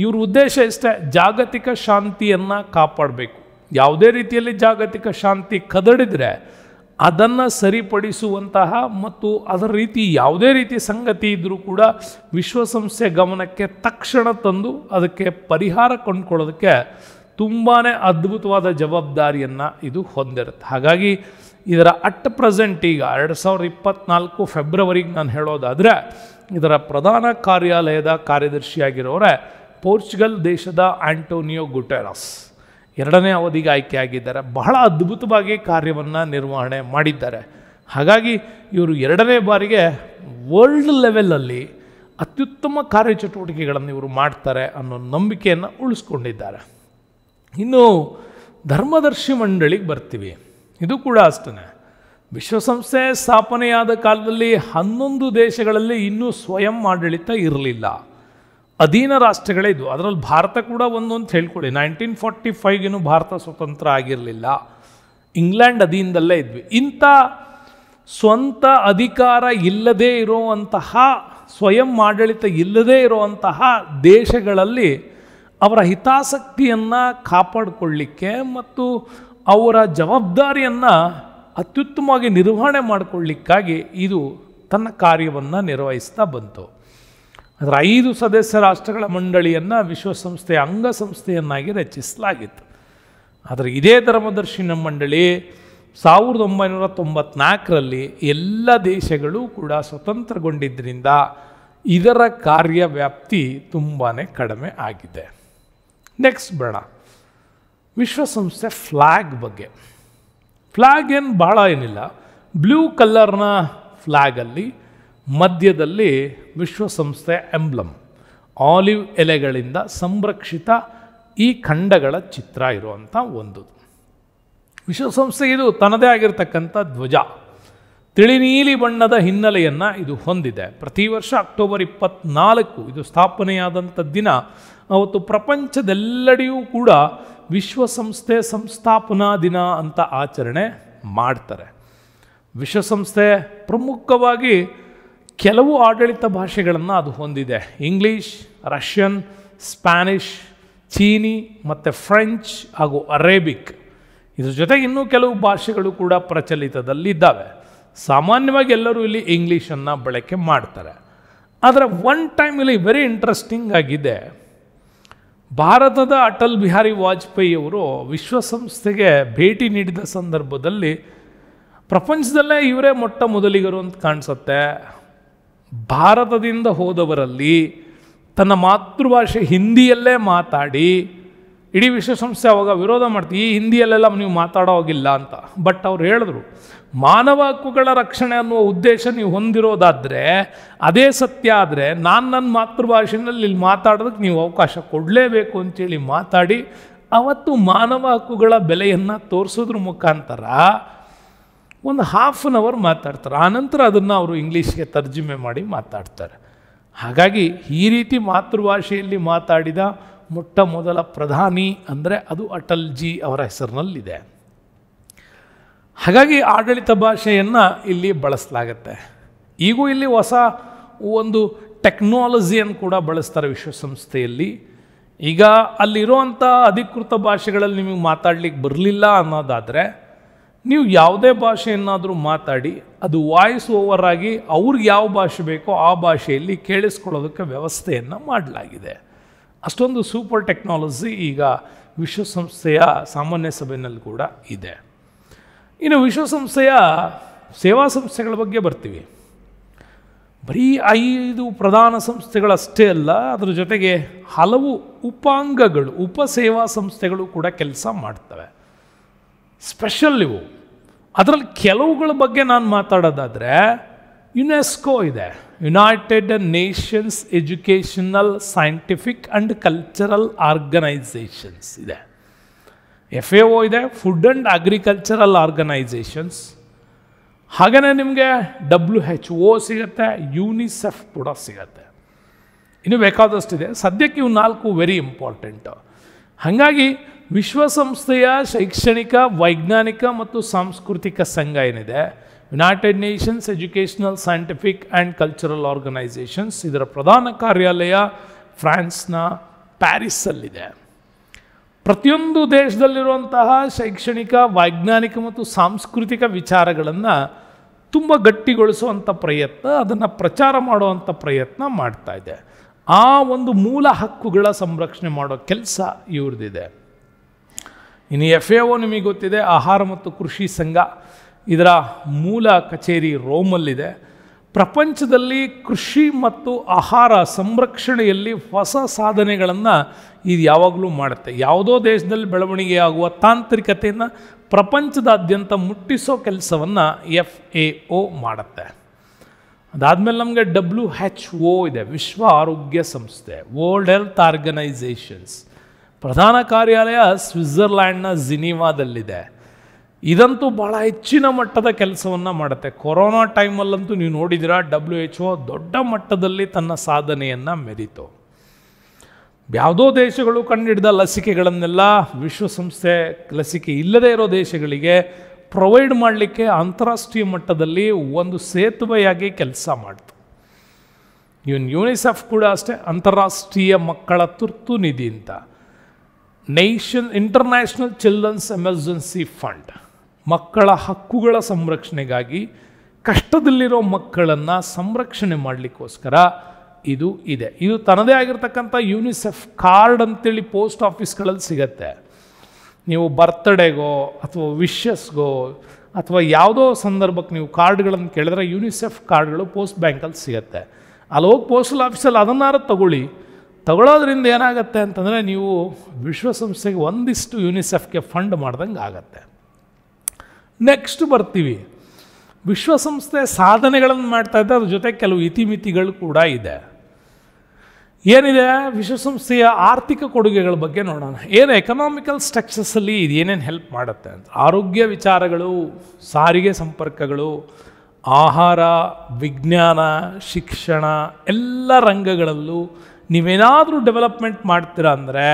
ಇವ್ರ ಉದ್ದೇಶ ಇಷ್ಟೇ ಜಾಗತಿಕ ಶಾಂತಿಯನ್ನು ಕಾಪಾಡಬೇಕು ಯಾವುದೇ ರೀತಿಯಲ್ಲಿ ಜಾಗತಿಕ ಶಾಂತಿ ಕದಡಿದರೆ ಅದನ್ನು ಸರಿಪಡಿಸುವಂತಹ ಮತ್ತು ಅದರ ರೀತಿ ಯಾವುದೇ ರೀತಿ ಸಂಗತಿ ಇದ್ದರೂ ಕೂಡ ವಿಶ್ವಸಂಸ್ಥೆ ಗಮನಕ್ಕೆ ತಕ್ಷಣ ತಂದು ಅದಕ್ಕೆ ಪರಿಹಾರ ಕಂಡುಕೊಳ್ಳೋದಕ್ಕೆ ತುಂಬಾ ಅದ್ಭುತವಾದ ಜವಾಬ್ದಾರಿಯನ್ನು ಇದು ಹೊಂದಿರುತ್ತೆ ಹಾಗಾಗಿ ಇದರ ಅಟ್ ಪ್ರೆಸೆಂಟ್ ಈಗ ಎರಡು ಸಾವಿರದ ಇಪ್ಪತ್ತ್ನಾಲ್ಕು ಫೆಬ್ರವರಿಗೆ ನಾನು ಹೇಳೋದಾದರೆ ಇದರ ಪ್ರಧಾನ ಕಾರ್ಯಾಲಯದ ಕಾರ್ಯದರ್ಶಿಯಾಗಿರೋರೆ ಪೋರ್ಚುಗಲ್ ದೇಶದ ಆಂಟೋನಿಯೋ ಗುಟೆರಸ್ ಎರಡನೇ ಅವಧಿಗೆ ಆಯ್ಕೆಯಾಗಿದ್ದಾರೆ ಬಹಳ ಅದ್ಭುತವಾಗಿ ಕಾರ್ಯವನ್ನು ನಿರ್ವಹಣೆ ಮಾಡಿದ್ದಾರೆ ಹಾಗಾಗಿ ಇವರು ಎರಡನೇ ಬಾರಿಗೆ ವರ್ಲ್ಡ್ ಲೆವೆಲಲ್ಲಿ ಅತ್ಯುತ್ತಮ ಕಾರ್ಯಚಟುವಟಿಕೆಗಳನ್ನು ಇವರು ಮಾಡ್ತಾರೆ ಅನ್ನೋ ನಂಬಿಕೆಯನ್ನು ಉಳಿಸ್ಕೊಂಡಿದ್ದಾರೆ ಇನ್ನು ಧರ್ಮದರ್ಶಿ ಮಂಡಳಿಗೆ ಬರ್ತೀವಿ ಇದು ಕೂಡ ಅಷ್ಟೇ ವಿಶ್ವಸಂಸ್ಥೆ ಸ್ಥಾಪನೆಯಾದ ಕಾಲದಲ್ಲಿ ಹನ್ನೊಂದು ದೇಶಗಳಲ್ಲಿ ಇನ್ನೂ ಸ್ವಯಂ ಆಡಳಿತ ಇರಲಿಲ್ಲ ಅಧೀನ ರಾಷ್ಟ್ರಗಳೇ ಇದು ಅದರಲ್ಲಿ ಭಾರತ ಕೂಡ ಒಂದು ಅಂತ ಹೇಳ್ಕೊಳ್ಳಿ ನೈನ್ಟೀನ್ ಫಾರ್ಟಿ ಫೈವ್ಗೇನು ಭಾರತ ಸ್ವತಂತ್ರ ಆಗಿರಲಿಲ್ಲ ಇಂಗ್ಲೆಂಡ್ ಅಧೀನದಲ್ಲೇ ಇದ್ವಿ ಇಂಥ ಸ್ವಂತ ಅಧಿಕಾರ ಇಲ್ಲದೇ ಇರುವಂತಹ ಸ್ವಯಂ ಆಡಳಿತ ಇಲ್ಲದೇ ಇರುವಂತಹ ದೇಶಗಳಲ್ಲಿ ಅವರ ಹಿತಾಸಕ್ತಿಯನ್ನು ಕಾಪಾಡಿಕೊಳ್ಳಿಕ್ಕೆ ಮತ್ತು ಅವರ ಜವಾಬ್ದಾರಿಯನ್ನು ಅತ್ಯುತ್ತಮವಾಗಿ ನಿರ್ವಹಣೆ ಮಾಡಿಕೊಳ್ಳಿಕ್ಕಾಗಿ ಇದು ತನ್ನ ಕಾರ್ಯವನ್ನು ನಿರ್ವಹಿಸ್ತಾ ಬಂತು ಅದರ ಐದು ಸದಸ್ಯ ರಾಷ್ಟ್ರಗಳ ಮಂಡಳಿಯನ್ನು ವಿಶ್ವಸಂಸ್ಥೆಯ ಅಂಗಸಂಸ್ಥೆಯನ್ನಾಗಿ ರಚಿಸಲಾಗಿತ್ತು ಆದರೆ ಇದೇ ಧರ್ಮದರ್ಶಿನ ಮಂಡಳಿ ಸಾವಿರದ ಒಂಬೈನೂರ ತೊಂಬತ್ನಾಲ್ಕರಲ್ಲಿ ಎಲ್ಲ ದೇಶಗಳು ಕೂಡ ಸ್ವತಂತ್ರಗೊಂಡಿದ್ದರಿಂದ ಇದರ ಕಾರ್ಯವ್ಯಾಪ್ತಿ ತುಂಬಾ ಕಡಿಮೆ ಆಗಿದೆ ನೆಕ್ಸ್ಟ್ ಬೇಡ ವಿಶ್ವಸಂಸ್ಥೆ ಫ್ಲ್ಯಾಗ್ ಬಗ್ಗೆ ಫ್ಲ್ಯಾಗ್ ಏನು ಭಾಳ ಏನಿಲ್ಲ ಬ್ಲೂ ಕಲರ್ನ ಫ್ಲ್ಯಾಗಲ್ಲಿ ಮಧ್ಯದಲ್ಲಿ ವಿಶ್ವಸಂಸ್ಥೆ ಎಂಬ್ಲಮ್ ಆಲಿವ್ ಎಲೆಗಳಿಂದ ಸಂರಕ್ಷಿತ ಈ ಖಂಡಗಳ ಚಿತ್ರ ಇರುವಂಥ ಒಂದು ವಿಶ್ವಸಂಸ್ಥೆ ಇದು ತನ್ನದೇ ಆಗಿರತಕ್ಕಂಥ ಧ್ವಜ ತಿಳಿನೀಲಿ ಬಣ್ಣದ ಹಿನ್ನೆಲೆಯನ್ನು ಇದು ಹೊಂದಿದೆ ಪ್ರತಿ ವರ್ಷ ಅಕ್ಟೋಬರ್ ಇಪ್ಪತ್ನಾಲ್ಕು ಇದು ಸ್ಥಾಪನೆಯಾದಂಥ ದಿನ ಅವತ್ತು ಪ್ರಪಂಚದೆಲ್ಲೆಡೆಯೂ ಕೂಡ ವಿಶ್ವಸಂಸ್ಥೆ ಸಂಸ್ಥಾಪನಾ ದಿನ ಅಂತ ಆಚರಣೆ ಮಾಡ್ತಾರೆ ವಿಶ್ವಸಂಸ್ಥೆ ಪ್ರಮುಖವಾಗಿ ಕೆಲವು ಆಡಳಿತ ಭಾಷೆಗಳನ್ನು ಅದು ಹೊಂದಿದೆ ಇಂಗ್ಲೀಷ್ ರಷ್ಯನ್ ಸ್ಪ್ಯಾನಿಷ್ ಚೀನಿ ಮತ್ತು ಫ್ರೆಂಚ್ ಹಾಗೂ ಅರೇಬಿಕ್ ಇದ್ರ ಜೊತೆಗೆ ಇನ್ನೂ ಕೆಲವು ಭಾಷೆಗಳು ಕೂಡ ಪ್ರಚಲಿತದಲ್ಲಿ ಇದ್ದಾವೆ ಸಾಮಾನ್ಯವಾಗಿ ಎಲ್ಲರೂ ಇಲ್ಲಿ ಇಂಗ್ಲೀಷನ್ನು ಬಳಕೆ ಮಾಡ್ತಾರೆ ಆದರೆ ಒನ್ ಟೈಮ್ ಇಲ್ಲಿ ವೆರಿ ಇಂಟ್ರೆಸ್ಟಿಂಗ್ ಆಗಿದೆ ಭಾರತದ ಅಟಲ್ ಬಿಹಾರಿ ವಾಜಪೇಯಿಯವರು ವಿಶ್ವಸಂಸ್ಥೆಗೆ ಭೇಟಿ ನೀಡಿದ ಸಂದರ್ಭದಲ್ಲಿ ಪ್ರಪಂಚದಲ್ಲೇ ಇವರೇ ಮೊಟ್ಟ ಮೊದಲಿಗರು ಅಂತ ಕಾಣಿಸುತ್ತೆ ಭಾರತದಿಂದ ಹೋದವರಲ್ಲಿ ತನ್ನ ಮಾತೃಭಾಷೆ ಹಿಂದಿಯಲ್ಲೇ ಮಾತಾಡಿ ಇಡೀ ವಿಶ್ವಸಂಸ್ಥೆ ಅವಾಗ ವಿರೋಧ ಮಾಡ್ತೀವಿ ಈ ಹಿಂದಿಯಲ್ಲೆಲ್ಲ ನೀವು ಮಾತಾಡೋ ಹೋಗಿಲ್ಲ ಅಂತ ಬಟ್ ಅವ್ರು ಹೇಳಿದ್ರು ಮಾನವ ಹಕ್ಕುಗಳ ರಕ್ಷಣೆ ಅನ್ನುವ ಉದ್ದೇಶ ನೀವು ಹೊಂದಿರೋದಾದರೆ ಅದೇ ಸತ್ಯ ಆದರೆ ನಾನು ನನ್ನ ಮಾತೃಭಾಷೆನಲ್ಲಿ ಇಲ್ಲಿ ಮಾತಾಡೋದಕ್ಕೆ ನೀವು ಅವಕಾಶ ಕೊಡಲೇಬೇಕು ಅಂತೇಳಿ ಮಾತಾಡಿ ಅವತ್ತು ಮಾನವ ಹಕ್ಕುಗಳ ಬೆಲೆಯನ್ನು ತೋರಿಸೋದ್ರ ಮುಖಾಂತರ ಒಂದು ಹಾಫ್ ಅನ್ ಅವರ್ ಮಾತಾಡ್ತಾರೆ ಆನಂತರ ಅದನ್ನು ಅವರು ಇಂಗ್ಲೀಷ್ಗೆ ತರ್ಜುಮೆ ಮಾಡಿ ಮಾತಾಡ್ತಾರೆ ಹಾಗಾಗಿ ಈ ರೀತಿ ಮಾತೃಭಾಷೆಯಲ್ಲಿ ಮಾತಾಡಿದ ಮೊಟ್ಟ ಮೊದಲ ಪ್ರಧಾನಿ ಅಂದರೆ ಅದು ಅಟಲ್ ಜಿ ಅವರ ಹೆಸರಿನಲ್ಲಿದೆ ಹಾಗಾಗಿ ಆಡಳಿತ ಭಾಷೆಯನ್ನು ಇಲ್ಲಿ ಬಳಸಲಾಗತ್ತೆ ಈಗೂ ಇಲ್ಲಿ ಹೊಸ ಒಂದು ಟೆಕ್ನಾಲಜಿಯನ್ನು ಕೂಡ ಬಳಸ್ತಾರೆ ವಿಶ್ವಸಂಸ್ಥೆಯಲ್ಲಿ ಈಗ ಅಲ್ಲಿರುವಂಥ ಅಧಿಕೃತ ಭಾಷೆಗಳಲ್ಲಿ ನಿಮಗೆ ಮಾತಾಡಲಿಕ್ಕೆ ಬರಲಿಲ್ಲ ಅನ್ನೋದಾದರೆ ನೀವು ಯಾವುದೇ ಭಾಷೆಯನ್ನಾದರೂ ಮಾತಾಡಿ ಅದು ವಾಯ್ಸ್ ಓವರ್ ಆಗಿ ಅವ್ರಿಗೆ ಯಾವ ಭಾಷೆ ಬೇಕೋ ಆ ಭಾಷೆಯಲ್ಲಿ ಕೇಳಿಸ್ಕೊಳ್ಳೋದಕ್ಕೆ ವ್ಯವಸ್ಥೆಯನ್ನು ಮಾಡಲಾಗಿದೆ ಅಷ್ಟೊಂದು ಸೂಪರ್ ಟೆಕ್ನಾಲಜಿ ಈಗ ವಿಶ್ವಸಂಸ್ಥೆಯ ಸಾಮಾನ್ಯ ಸಭೆಯಲ್ಲಿ ಕೂಡ ಇದೆ ಇನ್ನು ವಿಶ್ವಸಂಸ್ಥೆಯ ಸೇವಾ ಸಂಸ್ಥೆಗಳ ಬಗ್ಗೆ ಬರ್ತೀವಿ ಬರೀ ಐದು ಪ್ರಧಾನ ಸಂಸ್ಥೆಗಳಷ್ಟೇ ಅಲ್ಲ ಅದರ ಜೊತೆಗೆ ಹಲವು ಉಪಾಂಗಗಳು ಉಪ ಸೇವಾ ಸಂಸ್ಥೆಗಳು ಕೂಡ ಕೆಲಸ ಮಾಡ್ತವೆ ಸ್ಪೆಷಲ್ ಇವು ಅದರಲ್ಲಿ ಕೆಲವುಗಳ ಬಗ್ಗೆ ನಾನು ಮಾತಾಡೋದಾದರೆ ಯುನೆಸ್ಕೋ ಇದೆ United Nations Educational Scientific and Cultural Organisations ಇದೆ ಎಫ್ ಎ ಒ ಇದೆ ಫುಡ್ ಆ್ಯಂಡ್ ಅಗ್ರಿಕಲ್ಚರಲ್ ಆರ್ಗನೈಸೇಷನ್ಸ್ ಹಾಗೆಯೇ ನಿಮಗೆ ಡಬ್ಲ್ಯೂ ಹೆಚ್ ಓ ಸಿಗುತ್ತೆ ಯೂನಿಸೆಫ್ ಕೂಡ ಸಿಗತ್ತೆ ಇನ್ನು ಬೇಕಾದಷ್ಟಿದೆ ಸದ್ಯಕ್ಕೆ ಇವು ನಾಲ್ಕು ವೆರಿ ಇಂಪಾರ್ಟೆಂಟು ಹಾಗಾಗಿ ವಿಶ್ವಸಂಸ್ಥೆಯ ಶೈಕ್ಷಣಿಕ ವೈಜ್ಞಾನಿಕ ಮತ್ತು ಸಾಂಸ್ಕೃತಿಕ ಸಂಘ ಏನಿದೆ United Nations Educational Scientific and Cultural Organisations ಇದರ ಪ್ರಧಾನ ಕಾರ್ಯಾಲಯ ಫ್ರಾನ್ಸ್ನ ಪ್ಯಾರಿಸ್ಸಲ್ಲಿದೆ ಪ್ರತಿಯೊಂದು ದೇಶದಲ್ಲಿರುವಂತಹ ಶೈಕ್ಷಣಿಕ ವೈಜ್ಞಾನಿಕ ಮತ್ತು ಸಾಂಸ್ಕೃತಿಕ ವಿಚಾರಗಳನ್ನು ತುಂಬ ಗಟ್ಟಿಗೊಳಿಸುವಂಥ ಪ್ರಯತ್ನ ಅದನ್ನು ಪ್ರಚಾರ ಮಾಡುವಂಥ ಪ್ರಯತ್ನ ಮಾಡ್ತಾ ಇದೆ ಆ ಒಂದು ಮೂಲ ಹಕ್ಕುಗಳ ಸಂರಕ್ಷಣೆ ಮಾಡೋ ಕೆಲಸ ಇವ್ರದ್ದಿದೆ ಇನ್ನು ಎಫ್ ಎ ಒ ನಿಮಗೆ ಗೊತ್ತಿದೆ ಆಹಾರ ಮತ್ತು ಕೃಷಿ ಸಂಘ ಇದರ ಮೂಲ ಕಚೇರಿ ರೋಮಲ್ಲಿದೆ ಪ್ರಪಂಚದಲ್ಲಿ ಕೃಷಿ ಮತ್ತು ಆಹಾರ ಸಂರಕ್ಷಣೆಯಲ್ಲಿ ಹೊಸ ಸಾಧನೆಗಳನ್ನು ಇದು ಯಾವಾಗಲೂ ಮಾಡುತ್ತೆ ಯಾವುದೋ ದೇಶದಲ್ಲಿ ಬೆಳವಣಿಗೆಯಾಗುವ ತಾಂತ್ರಿಕತೆಯನ್ನು ಪ್ರಪಂಚದಾದ್ಯಂತ ಮುಟ್ಟಿಸೋ ಕೆಲಸವನ್ನು ಎಫ್ ಎ ಒ ಮಾಡುತ್ತೆ ಅದಾದಮೇಲೆ ನಮಗೆ ಡಬ್ಲ್ಯೂ ಹೆಚ್ ಒ ಇದೆ ವಿಶ್ವ ಆರೋಗ್ಯ ಸಂಸ್ಥೆ ವರ್ಲ್ಡ್ ಹೆಲ್ತ್ ಆರ್ಗನೈಸೇಷನ್ಸ್ ಪ್ರಧಾನ ಕಾರ್ಯಾಲಯ ಸ್ವಿಟ್ಜರ್ಲ್ಯಾಂಡ್ನ ಜಿನೀವಾದಲ್ಲಿದೆ ಇದಂತೂ ಬಹಳ ಹೆಚ್ಚಿನ ಮಟ್ಟದ ಕೆಲಸವನ್ನು ಮಾಡುತ್ತೆ ಕೊರೋನಾ ಟೈಮಲ್ಲಂತೂ ನೀವು ನೋಡಿದಿರಾ ಡಬ್ಲ್ಯೂ ಎಚ್ ಓ ದೊಡ್ಡ ಮಟ್ಟದಲ್ಲಿ ತನ್ನ ಸಾಧನೆಯನ್ನು ಮೆರಿತು ಯಾವುದೋ ದೇಶಗಳು ಕಂಡುಹಿಡಿದ ಲಸಿಕೆಗಳನ್ನೆಲ್ಲ ವಿಶ್ವಸಂಸ್ಥೆ ಲಸಿಕೆ ಇಲ್ಲದೇ ಇರೋ ದೇಶಗಳಿಗೆ ಪ್ರೊವೈಡ್ ಮಾಡಲಿಕ್ಕೆ ಅಂತಾರಾಷ್ಟ್ರೀಯ ಮಟ್ಟದಲ್ಲಿ ಒಂದು ಸೇತುವೆಯಾಗಿ ಕೆಲಸ ಮಾಡ್ತು ಇವನ್ ಯುನಿಸೆಫ್ ಕೂಡ ಅಷ್ಟೇ ಅಂತಾರಾಷ್ಟ್ರೀಯ ಮಕ್ಕಳ ತುರ್ತು ನಿಧಿ ಅಂತ Nation International Children's Emergency Fund ಮಕ್ಕಳ ಹಕ್ಕುಗಳ ಸಂರಕ್ಷಣೆಗಾಗಿ ಕಷ್ಟದಲ್ಲಿರೋ ಮಕ್ಕಳನ್ನು ಸಂರಕ್ಷಣೆ ಮಾಡಲಿಕ್ಕೋಸ್ಕರ ಇದು ಇದೆ ಇದು ತನ್ನದೇ ಆಗಿರ್ತಕ್ಕಂಥ ಯೂನಿಸೆಫ್ ಕಾರ್ಡ್ ಅಂತೇಳಿ ಪೋಸ್ಟ್ ಆಫೀಸ್ಗಳಲ್ಲಿ ಸಿಗತ್ತೆ ನೀವು ಬರ್ತ್ಡೇಗೋ ಅಥವಾ ವಿಶಸ್ಗೋ ಅಥವಾ ಯಾವುದೋ ಸಂದರ್ಭಕ್ಕೆ ನೀವು ಕಾರ್ಡ್ಗಳನ್ನು ಕೇಳಿದ್ರೆ ಯೂನಿಸೆಫ್ ಕಾರ್ಡ್ಗಳು ಪೋಸ್ಟ್ ಬ್ಯಾಂಕಲ್ಲಿ ಸಿಗತ್ತೆ ಅಲ್ಲಿ ಹೋಗಿ ಪೋಸ್ಟಲ್ ಆಫೀಸಲ್ಲಿ ಅದನ್ನಾರು ತಗೊಳ್ಳಿ ತಗೊಳ್ಳೋದ್ರಿಂದ ಏನಾಗುತ್ತೆ ಅಂತಂದರೆ ನೀವು ವಿಶ್ವಸಂಸ್ಥೆಗೆ ಒಂದಿಷ್ಟು ಯುನಿಸೆಫ್ಗೆ ಫಂಡ್ ಮಾಡ್ದಂಗೆ ಆಗತ್ತೆ ನೆಕ್ಸ್ಟ್ ಬರ್ತೀವಿ ವಿಶ್ವಸಂಸ್ಥೆ ಸಾಧನೆಗಳನ್ನು ಮಾಡ್ತಾ ಇದ್ದ ಅದ್ರ ಜೊತೆ ಕೆಲವು ಇತಿಮಿತಿಗಳು ಕೂಡ ಇದೆ ಏನಿದೆ ವಿಶ್ವಸಂಸ್ಥೆಯ ಆರ್ಥಿಕ ಕೊಡುಗೆಗಳ ಬಗ್ಗೆ ನೋಡೋಣ ಏನು ಎಕನಾಮಿಕಲ್ ಸ್ಟ್ರಕ್ಚರ್ಸಲ್ಲಿ ಇದು ಏನೇನು ಹೆಲ್ಪ್ ಮಾಡುತ್ತೆ ಅಂತ ಆರೋಗ್ಯ ವಿಚಾರಗಳು ಸಾರಿಗೆ ಸಂಪರ್ಕಗಳು ಆಹಾರ ವಿಜ್ಞಾನ ಶಿಕ್ಷಣ ಎಲ್ಲ ರಂಗಗಳಲ್ಲೂ ನೀವೇನಾದರೂ ಡೆವಲಪ್ಮೆಂಟ್ ಮಾಡ್ತೀರಾ ಅಂದರೆ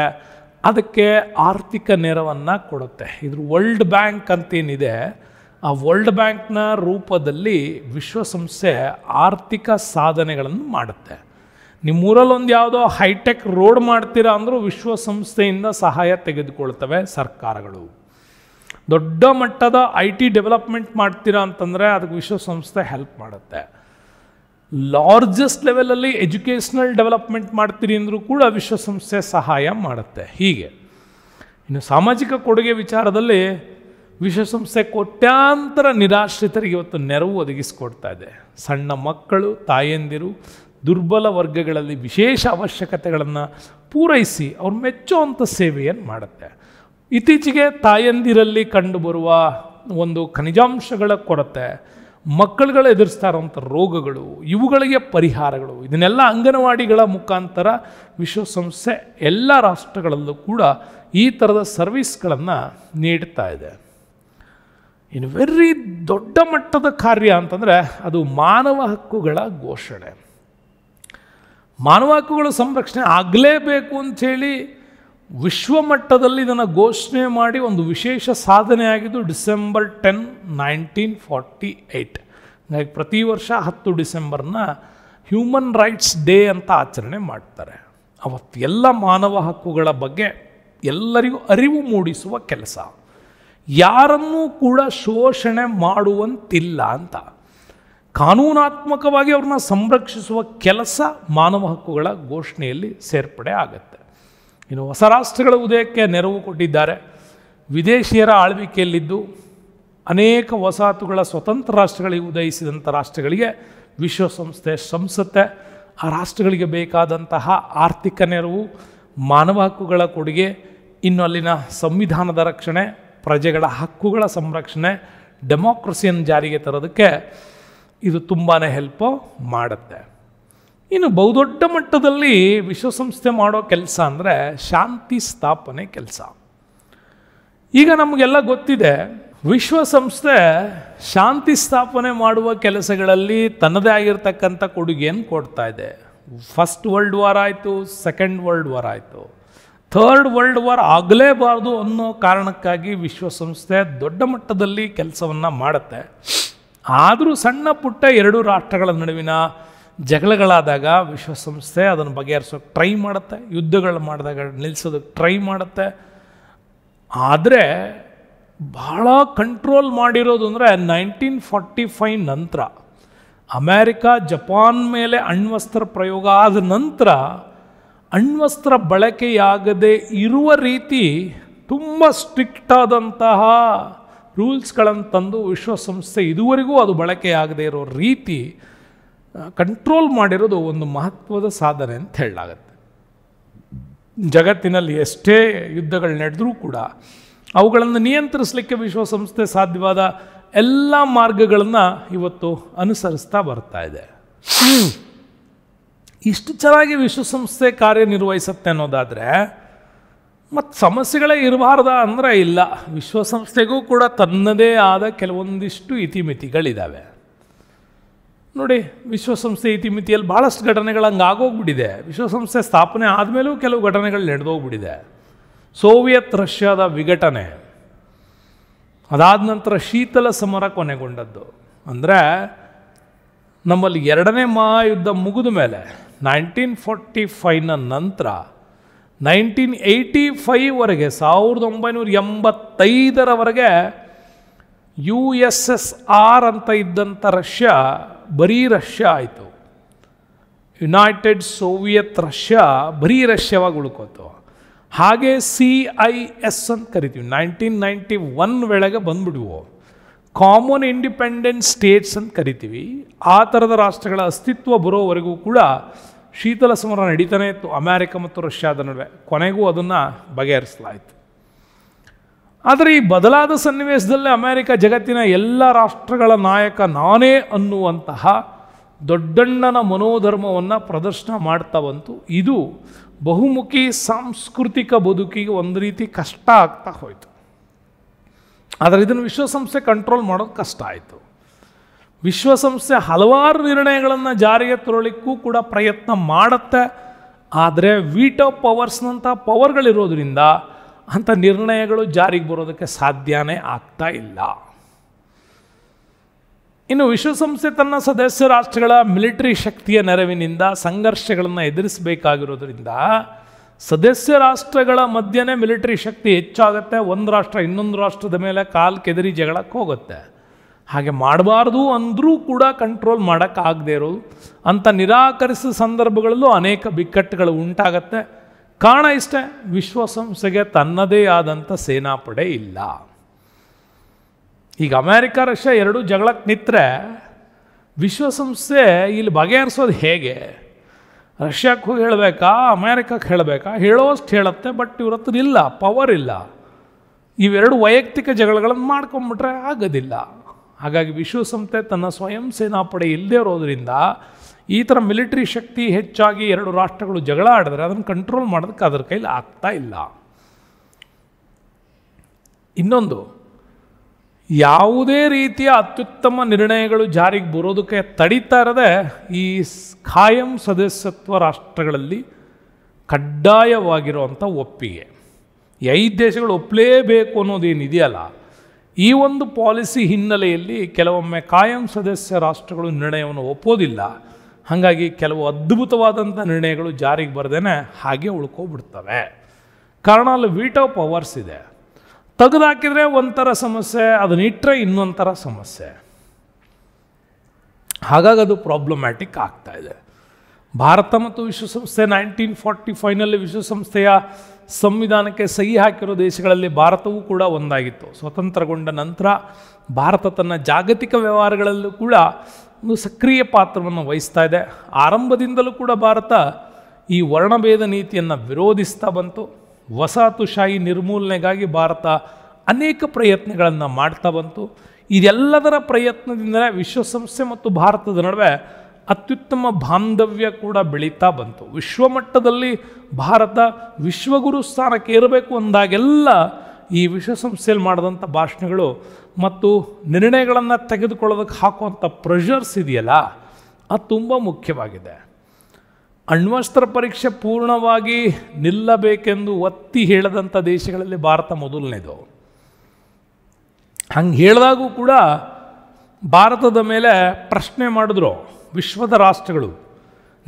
ಅದಕ್ಕೆ ಆರ್ಥಿಕ ನೆರವನ್ನು ಕೊಡುತ್ತೆ ಇದ್ರ ವರ್ಲ್ಡ್ ಬ್ಯಾಂಕ್ ಅಂತೇನಿದೆ ಆ ವರ್ಲ್ಡ್ ಬ್ಯಾಂಕ್ನ ರೂಪದಲ್ಲಿ ವಿಶ್ವಸಂಸ್ಥೆ ಆರ್ಥಿಕ ಸಾಧನೆಗಳನ್ನು ಮಾಡುತ್ತೆ ನಿಮ್ಮೂರಲ್ಲೊಂದು ಯಾವುದೋ ಹೈಟೆಕ್ ರೋಡ್ ಮಾಡ್ತೀರಾ ಅಂದರೂ ವಿಶ್ವಸಂಸ್ಥೆಯಿಂದ ಸಹಾಯ ತೆಗೆದುಕೊಳ್ತವೆ ಸರ್ಕಾರಗಳು ದೊಡ್ಡ ಮಟ್ಟದ ಐ ಟಿ ಡೆವಲಪ್ಮೆಂಟ್ ಮಾಡ್ತೀರಾ ಅಂತಂದರೆ ಅದಕ್ಕೆ ವಿಶ್ವಸಂಸ್ಥೆ ಹೆಲ್ಪ್ ಮಾಡುತ್ತೆ ಲಾರ್ಜೆಸ್ಟ್ ಲೆವೆಲಲ್ಲಿ ಎಜುಕೇಷ್ನಲ್ ಡೆವಲಪ್ಮೆಂಟ್ ಮಾಡ್ತೀರಿ ಅಂದರೂ ಕೂಡ ವಿಶ್ವಸಂಸ್ಥೆ ಸಹಾಯ ಮಾಡುತ್ತೆ ಹೀಗೆ ಇನ್ನು ಸಾಮಾಜಿಕ ಕೊಡುಗೆ ವಿಚಾರದಲ್ಲಿ ವಿಶ್ವಸಂಸ್ಥೆ ಕೋಟ್ಯಾಂತರ ನಿರಾಶ್ರಿತರಿಗೆ ಇವತ್ತು ನೆರವು ಒದಗಿಸಿಕೊಡ್ತಾ ಇದೆ ಸಣ್ಣ ಮಕ್ಕಳು ತಾಯಂದಿರು ದುರ್ಬಲ ವರ್ಗಗಳಲ್ಲಿ ವಿಶೇಷ ಅವಶ್ಯಕತೆಗಳನ್ನು ಪೂರೈಸಿ ಅವ್ರು ಮೆಚ್ಚುವಂಥ ಸೇವೆಯನ್ನು ಮಾಡುತ್ತೆ ಇತ್ತೀಚೆಗೆ ತಾಯಂದಿರಲ್ಲಿ ಕಂಡುಬರುವ ಒಂದು ಖನಿಜಾಂಶಗಳ ಕೊರತೆ ಮಕ್ಕಳುಗಳು ಎದುರಿಸ್ತಾ ಇರುವಂಥ ರೋಗಗಳು ಇವುಗಳಿಗೆ ಪರಿಹಾರಗಳು ಇದನ್ನೆಲ್ಲ ಅಂಗನವಾಡಿಗಳ ಮುಖಾಂತರ ವಿಶ್ವಸಂಸ್ಥೆ ಎಲ್ಲ ರಾಷ್ಟ್ರಗಳಲ್ಲೂ ಕೂಡ ಈ ಥರದ ಸರ್ವಿಸ್ಗಳನ್ನು ನೀಡ್ತಾ ಇದೆ ಇನ್ ವೆರಿ ದೊಡ್ಡ ಮಟ್ಟದ ಕಾರ್ಯ ಅಂತಂದರೆ ಅದು ಮಾನವ ಹಕ್ಕುಗಳ ಘೋಷಣೆ ಮಾನವ ಹಕ್ಕುಗಳ ಸಂರಕ್ಷಣೆ ಆಗಲೇಬೇಕು ಅಂಥೇಳಿ ವಿಶ್ವಮಟ್ಟದಲ್ಲಿ ಇದನ್ನು ಘೋಷಣೆ ಮಾಡಿ ಒಂದು ವಿಶೇಷ ಸಾಧನೆ December ten nineteen forty eight ಹಾಗಾಗಿ ಪ್ರತಿ ವರ್ಷ ಹತ್ತು ಡಿಸೆಂಬರ್ನ ಹ್ಯೂಮನ್ ರೈಟ್ಸ್ ಡೇ ಅಂತ ಆಚರಣೆ ಮಾಡ್ತಾರೆ ಅವತ್ತು ಎಲ್ಲ ಮಾನವ ಹಕ್ಕುಗಳ ಬಗ್ಗೆ ಎಲ್ಲರಿಗೂ ಅರಿವು ಮೂಡಿಸುವ ಕೆಲಸ ಯಾರನ್ನೂ ಕೂಡ ಶೋಷಣೆ ಮಾಡುವಂತಿಲ್ಲ ಅಂತ ಕಾನೂನಾತ್ಮಕವಾಗಿ ಅವ್ರನ್ನ ಸಂರಕ್ಷಿಸುವ ಕೆಲಸ ಮಾನವ ಹಕ್ಕುಗಳ ಘೋಷಣೆಯಲ್ಲಿ ಸೇರ್ಪಡೆ ಆಗುತ್ತೆ ಇನ್ನು ಹೊಸ ರಾಷ್ಟ್ರಗಳ ಉದಯಕ್ಕೆ ನೆರವು ಕೊಟ್ಟಿದ್ದಾರೆ ವಿದೇಶಿಯರ ಆಳ್ವಿಕೆಯಲ್ಲಿದ್ದು ಅನೇಕ ವಸಾತುಗಳ ಸ್ವತಂತ್ರ ರಾಷ್ಟ್ರಗಳಿಗೆ ಉದಯಿಸಿದಂಥ ರಾಷ್ಟ್ರಗಳಿಗೆ ವಿಶ್ವಸಂಸ್ಥೆ ಸಂಸತ್ತೆ ಆ ರಾಷ್ಟ್ರಗಳಿಗೆ ಬೇಕಾದಂತಹ ಆರ್ಥಿಕ ನೆರವು ಮಾನವ ಹಕ್ಕುಗಳ ಕೊಡುಗೆ ಇನ್ನು ಅಲ್ಲಿನ ಸಂವಿಧಾನದ ರಕ್ಷಣೆ ಪ್ರಜೆಗಳ ಹಕ್ಕುಗಳ ಸಂರಕ್ಷಣೆ ಡೆಮೋಕ್ರಸಿಯನ್ನು ಜಾರಿಗೆ ತರೋದಕ್ಕೆ ಇದು ತುಂಬಾ ಹೆಲ್ಪು ಮಾಡುತ್ತೆ ಇನ್ನು ಬಹುದೊಡ್ಡ ಮಟ್ಟದಲ್ಲಿ ವಿಶ್ವಸಂಸ್ಥೆ ಮಾಡೋ ಕೆಲಸ ಅಂದರೆ ಶಾಂತಿ ಸ್ಥಾಪನೆ ಕೆಲಸ ಈಗ ನಮಗೆಲ್ಲ ಗೊತ್ತಿದೆ ವಿಶ್ವಸಂಸ್ಥೆ ಶಾಂತಿ ಸ್ಥಾಪನೆ ಮಾಡುವ ಕೆಲಸಗಳಲ್ಲಿ ತನ್ನದೇ ಆಗಿರ್ತಕ್ಕಂಥ ಕೊಡುಗೆಯನ್ನು ಕೊಡ್ತಾ ಇದೆ ಫಸ್ಟ್ ವರ್ಲ್ಡ್ ವಾರ್ ಆಯಿತು ಸೆಕೆಂಡ್ ವರ್ಲ್ಡ್ ವಾರ್ ಆಯಿತು ಥರ್ಡ್ ವರ್ಲ್ಡ್ ವಾರ್ ಆಗಲೇಬಾರ್ದು ಅನ್ನೋ ಕಾರಣಕ್ಕಾಗಿ ವಿಶ್ವಸಂಸ್ಥೆ ದೊಡ್ಡ ಮಟ್ಟದಲ್ಲಿ ಕೆಲಸವನ್ನು ಮಾಡುತ್ತೆ ಆದರೂ ಸಣ್ಣ ಪುಟ್ಟ ಎರಡು ರಾಷ್ಟ್ರಗಳ ನಡುವಿನ ಜಗಳಗಳಾದಾಗ ವಿಶ್ವಸಂಸ್ಥೆ ಅದನ್ನು ಬಗೆಹರಿಸೋಕೆ ಟ್ರೈ ಮಾಡುತ್ತೆ ಯುದ್ಧಗಳು ಮಾಡಿದಾಗ ನಿಲ್ಲಿಸೋದಕ್ಕೆ ಟ್ರೈ ಮಾಡುತ್ತೆ ಆದರೆ ಭಾಳ ಕಂಟ್ರೋಲ್ ಮಾಡಿರೋದು ಅಂದರೆ ನೈನ್ಟೀನ್ ಫಾರ್ಟಿ ಫೈವ್ ನಂತರ ಅಮೇರಿಕಾ ಜಪಾನ್ ಮೇಲೆ ಅಣ್ವಸ್ತ್ರ ಪ್ರಯೋಗ ಆದ ನಂತರ ಅಣ್ವಸ್ತ್ರ ಬಳಕೆಯಾಗದೇ ಇರುವ ರೀತಿ ತುಂಬ ಸ್ಟ್ರಿಕ್ಟ್ ಆದಂತಹ ರೂಲ್ಸ್ಗಳನ್ನು ತಂದು ವಿಶ್ವಸಂಸ್ಥೆ ಇದುವರೆಗೂ ಅದು ಬಳಕೆಯಾಗದೇ ಇರೋ ರೀತಿ ಕಂಟ್ರೋಲ್ ಮಾಡಿರೋದು ಒಂದು ಮಹತ್ವದ ಸಾಧನೆ ಅಂತ ಹೇಳಲಾಗತ್ತೆ ಜಗತ್ತಿನಲ್ಲಿ ಎಷ್ಟೇ ಯುದ್ಧಗಳು ನಡೆದರೂ ಕೂಡ ಅವುಗಳನ್ನು ನಿಯಂತ್ರಿಸಲಿಕ್ಕೆ ವಿಶ್ವಸಂಸ್ಥೆ ಸಾಧ್ಯವಾದ ಎಲ್ಲ ಮಾರ್ಗಗಳನ್ನು ಇವತ್ತು ಅನುಸರಿಸ್ತಾ ಬರ್ತಾ ಇದೆ ಇಷ್ಟು ಚೆನ್ನಾಗಿ ವಿಶ್ವಸಂಸ್ಥೆ ಕಾರ್ಯನಿರ್ವಹಿಸುತ್ತೆ ಅನ್ನೋದಾದರೆ ಮತ್ತು ಸಮಸ್ಯೆಗಳೇ ಇರಬಾರ್ದ ಅಂದರೆ ಇಲ್ಲ ವಿಶ್ವಸಂಸ್ಥೆಗೂ ಕೂಡ ತನ್ನದೇ ಆದ ಕೆಲವೊಂದಿಷ್ಟು ಇತಿಮಿತಿಗಳಿದ್ದಾವೆ ನೋಡಿ ವಿಶ್ವಸಂಸ್ಥೆ ಇತಿಮಿತಿಯಲ್ಲಿ ಭಾಳಷ್ಟು ಘಟನೆಗಳು ಹಂಗೆ ಆಗೋಗ್ಬಿಟ್ಟಿದೆ ವಿಶ್ವಸಂಸ್ಥೆ ಸ್ಥಾಪನೆ ಆದಮೇಲೂ ಕೆಲವು ಘಟನೆಗಳು ನಡೆದೋಗ್ಬಿಟ್ಟಿದೆ ಸೋವಿಯತ್ ರಷ್ಯಾದ ವಿಘಟನೆ ಅದಾದ ನಂತರ ಶೀತಲ ಸಮರ ಕೊನೆಗೊಂಡದ್ದು ಅಂದರೆ ನಮ್ಮಲ್ಲಿ ಎರಡನೇ ಮಹಾಯುದ್ಧ ಮುಗಿದ ಮೇಲೆ ನೈನ್ಟೀನ್ ಫೋರ್ಟಿ ಫೈವ್ನ ನಂತರ ನೈನ್ಟೀನ್ ಏಯ್ಟಿ ಫೈವ್ವರೆಗೆ ಸಾವಿರದ ಒಂಬೈನೂರ ಎಂಬತ್ತೈದರವರೆಗೆ ಯು ಎಸ್ ಎಸ್ ಆರ್ ಅಂತ ಇದ್ದಂಥ ರಷ್ಯಾ ಬರೀ ರಷ್ಯಾ ಆಯಿತು ಯುನೈಟೆಡ್ ಸೋವಿಯತ್ ರಷ್ಯಾ ಬರೀ ರಷ್ಯಾವಾಗಿ ಉಳ್ಕೋತು ಹಾಗೆ ಸಿ ಐ ಎಸ್ ಅಂತ ಕರಿತೀವಿ ನೈನ್ಟೀನ್ ನೈಂಟಿ ಒನ್ ವೇಳೆಗೆ ಬಂದ್ಬಿಡುವು ಕಾಮನ್ ಇಂಡಿಪೆಂಡೆಂಟ್ ಸ್ಟೇಟ್ಸ್ ಅಂತ ಕರಿತೀವಿ ಆ ಥರದ ರಾಷ್ಟ್ರಗಳ ಅಸ್ತಿತ್ವ ಬರೋವರೆಗೂ ಕೂಡ ಶೀತಲ ಸಮರ ನಡೀತಾನೆ ಇತ್ತು ಅಮೇರಿಕ ಮತ್ತು ರಷ್ಯಾದ ನಡುವೆ ಕೊನೆಗೂ ಅದನ್ನು ಬಗೆಹರಿಸಲಾಯಿತು ಆದರೆ ಈ ಬದಲಾದ ಸನ್ನಿವೇಶದಲ್ಲೇ ಅಮೇರಿಕ ಜಗತ್ತಿನ ಎಲ್ಲ ರಾಷ್ಟ್ರಗಳ ನಾಯಕ ನಾನೇ ಅನ್ನುವಂತಹ ದೊಡ್ಡಣ್ಣನ ಮನೋಧರ್ಮವನ್ನು ಪ್ರದರ್ಶನ ಮಾಡ್ತಾ ಬಂತು ಇದು ಬಹುಮುಖಿ ಸಾಂಸ್ಕೃತಿಕ ಬದುಕಿಗೆ ಒಂದು ರೀತಿ ಕಷ್ಟ ಆಗ್ತಾ ಹೋಯಿತು ಆದರೆ ಇದನ್ನು ವಿಶ್ವಸಂಸ್ಥೆ ಕಂಟ್ರೋಲ್ ಮಾಡೋದು ಕಷ್ಟ ಆಯಿತು ವಿಶ್ವಸಂಸ್ಥೆ ಹಲವಾರು ನಿರ್ಣಯಗಳನ್ನು ಜಾರಿಗೆ ತರಲಿಕ್ಕೂ ಕೂಡ ಪ್ರಯತ್ನ ಮಾಡುತ್ತೆ ಆದರೆ ಆಫ್ ಪವರ್ಸ್ನಂಥ ಪವರ್ಗಳಿರೋದರಿಂದ ಅಂಥ ನಿರ್ಣಯಗಳು ಜಾರಿಗೆ ಬರೋದಕ್ಕೆ ಸಾಧ್ಯನೇ ಆಗ್ತಾ ಇಲ್ಲ ಇನ್ನು ವಿಶ್ವಸಂಸ್ಥೆ ತನ್ನ ಸದಸ್ಯ ರಾಷ್ಟ್ರಗಳ ಮಿಲಿಟರಿ ಶಕ್ತಿಯ ನೆರವಿನಿಂದ ಸಂಘರ್ಷಗಳನ್ನು ಎದುರಿಸಬೇಕಾಗಿರೋದ್ರಿಂದ ಸದಸ್ಯ ರಾಷ್ಟ್ರಗಳ ಮಧ್ಯೆ ಮಿಲಿಟರಿ ಶಕ್ತಿ ಹೆಚ್ಚಾಗುತ್ತೆ ಒಂದು ರಾಷ್ಟ್ರ ಇನ್ನೊಂದು ರಾಷ್ಟ್ರದ ಮೇಲೆ ಕಾಲು ಕೆದರಿ ಜಗಳಕ್ಕೆ ಹೋಗುತ್ತೆ ಹಾಗೆ ಮಾಡಬಾರ್ದು ಅಂದರೂ ಕೂಡ ಕಂಟ್ರೋಲ್ ಮಾಡೋಕ್ಕಾಗದೇ ಇರೋದು ಅಂಥ ನಿರಾಕರಿಸಿದ ಸಂದರ್ಭಗಳಲ್ಲೂ ಅನೇಕ ಬಿಕ್ಕಟ್ಟುಗಳು ಉಂಟಾಗತ್ತೆ ಕಾರಣ ಇಷ್ಟೇ ವಿಶ್ವಸಂಸ್ಥೆಗೆ ತನ್ನದೇ ಆದಂಥ ಸೇನಾಪಡೆ ಇಲ್ಲ ಈಗ ಅಮೇರಿಕ ರಷ್ಯಾ ಎರಡೂ ಜಗಳಕ್ಕೆ ನಿಂತರೆ ವಿಶ್ವಸಂಸ್ಥೆ ಇಲ್ಲಿ ಬಗೆಹರಿಸೋದು ಹೇಗೆ ರಷ್ಯಾಕ್ಕೂ ಹೇಳಬೇಕಾ ಅಮೇರಿಕಕ್ಕೆ ಹೇಳಬೇಕಾ ಹೇಳೋಷ್ಟು ಹೇಳುತ್ತೆ ಬಟ್ ಇವ್ರ ಹತ್ರ ಇಲ್ಲ ಪವರ್ ಇಲ್ಲ ಇವೆರಡು ವೈಯಕ್ತಿಕ ಜಗಳಗಳನ್ನು ಮಾಡ್ಕೊಂಬಿಟ್ರೆ ಆಗೋದಿಲ್ಲ ಹಾಗಾಗಿ ವಿಶ್ವಸಂಸ್ಥೆ ತನ್ನ ಸ್ವಯಂ ಸೇನಾಪಡೆ ಇಲ್ಲದೆ ಇರೋದರಿಂದ ಈ ಥರ ಮಿಲಿಟರಿ ಶಕ್ತಿ ಹೆಚ್ಚಾಗಿ ಎರಡು ರಾಷ್ಟ್ರಗಳು ಜಗಳ ಆಡಿದ್ರೆ ಅದನ್ನು ಕಂಟ್ರೋಲ್ ಮಾಡೋದಕ್ಕೆ ಅದರ ಕೈಲಿ ಆಗ್ತಾ ಇಲ್ಲ ಇನ್ನೊಂದು ಯಾವುದೇ ರೀತಿಯ ಅತ್ಯುತ್ತಮ ನಿರ್ಣಯಗಳು ಜಾರಿಗೆ ಬರೋದಕ್ಕೆ ತಡೀತಾ ಇರದೆ ಈ ಖಾಯಂ ಸದಸ್ಯತ್ವ ರಾಷ್ಟ್ರಗಳಲ್ಲಿ ಕಡ್ಡಾಯವಾಗಿರುವಂಥ ಒಪ್ಪಿಗೆ ಐದು ದೇಶಗಳು ಒಪ್ಪಲೇಬೇಕು ಅನ್ನೋದೇನಿದೆಯಲ್ಲ ಈ ಒಂದು ಪಾಲಿಸಿ ಹಿನ್ನೆಲೆಯಲ್ಲಿ ಕೆಲವೊಮ್ಮೆ ಕಾಯಂ ಸದಸ್ಯ ರಾಷ್ಟ್ರಗಳು ನಿರ್ಣಯವನ್ನು ಒಪ್ಪೋದಿಲ್ಲ ಹಾಗಾಗಿ ಕೆಲವು ಅದ್ಭುತವಾದಂಥ ನಿರ್ಣಯಗಳು ಜಾರಿಗೆ ಬರದೇನೆ ಹಾಗೆ ಉಳ್ಕೊಬಿಡ್ತವೆ ಕಾರಣ ಅಲ್ಲಿ ವೀಟ್ ಆಫ್ ಪವರ್ಸ್ ಇದೆ ತೆಗೆದಾಕಿದರೆ ಒಂಥರ ಸಮಸ್ಯೆ ಅದನ್ನ ಇಟ್ಟರೆ ಇನ್ನೊಂಥರ ಸಮಸ್ಯೆ ಹಾಗಾಗಿ ಅದು ಪ್ರಾಬ್ಲಮ್ಯಾಟಿಕ್ ಆಗ್ತಾ ಇದೆ ಭಾರತ ಮತ್ತು ವಿಶ್ವಸಂಸ್ಥೆ ನೈನ್ಟೀನ್ ಫಾರ್ಟಿ ಫೈವ್ನಲ್ಲಿ ವಿಶ್ವಸಂಸ್ಥೆಯ ಸಂವಿಧಾನಕ್ಕೆ ಸಹಿ ಹಾಕಿರೋ ದೇಶಗಳಲ್ಲಿ ಭಾರತವೂ ಕೂಡ ಒಂದಾಗಿತ್ತು ಸ್ವತಂತ್ರಗೊಂಡ ನಂತರ ಭಾರತ ತನ್ನ ಜಾಗತಿಕ ವ್ಯವಹಾರಗಳಲ್ಲೂ ಕೂಡ ಒಂದು ಸಕ್ರಿಯ ಪಾತ್ರವನ್ನು ವಹಿಸ್ತಾ ಇದೆ ಆರಂಭದಿಂದಲೂ ಕೂಡ ಭಾರತ ಈ ವರ್ಣಭೇದ ನೀತಿಯನ್ನು ವಿರೋಧಿಸ್ತಾ ಬಂತು ವಸಾತುಶಾಹಿ ನಿರ್ಮೂಲನೆಗಾಗಿ ಭಾರತ ಅನೇಕ ಪ್ರಯತ್ನಗಳನ್ನು ಮಾಡ್ತಾ ಬಂತು ಇದೆಲ್ಲದರ ಪ್ರಯತ್ನದಿಂದಲೇ ವಿಶ್ವಸಂಸ್ಥೆ ಮತ್ತು ಭಾರತದ ನಡುವೆ ಅತ್ಯುತ್ತಮ ಬಾಂಧವ್ಯ ಕೂಡ ಬೆಳೀತಾ ಬಂತು ವಿಶ್ವಮಟ್ಟದಲ್ಲಿ ಭಾರತ ವಿಶ್ವಗುರು ಸ್ಥಾನಕ್ಕೆ ಇರಬೇಕು ಅಂದಾಗೆಲ್ಲ ಈ ವಿಶ್ವಸಂಸ್ಥೆಯಲ್ಲಿ ಮಾಡಿದಂಥ ಭಾಷಣಗಳು ಮತ್ತು ನಿರ್ಣಯಗಳನ್ನು ತೆಗೆದುಕೊಳ್ಳೋದಕ್ಕೆ ಹಾಕುವಂಥ ಪ್ರೆಷರ್ಸ್ ಇದೆಯಲ್ಲ ಅದು ತುಂಬ ಮುಖ್ಯವಾಗಿದೆ ಅಣ್ವಸ್ತ್ರ ಪರೀಕ್ಷೆ ಪೂರ್ಣವಾಗಿ ನಿಲ್ಲಬೇಕೆಂದು ಒತ್ತಿ ಹೇಳದಂಥ ದೇಶಗಳಲ್ಲಿ ಭಾರತ ಮೊದಲನೇದು ಹಂಗೆ ಹೇಳಿದಾಗೂ ಕೂಡ ಭಾರತದ ಮೇಲೆ ಪ್ರಶ್ನೆ ಮಾಡಿದ್ರು ವಿಶ್ವದ ರಾಷ್ಟ್ರಗಳು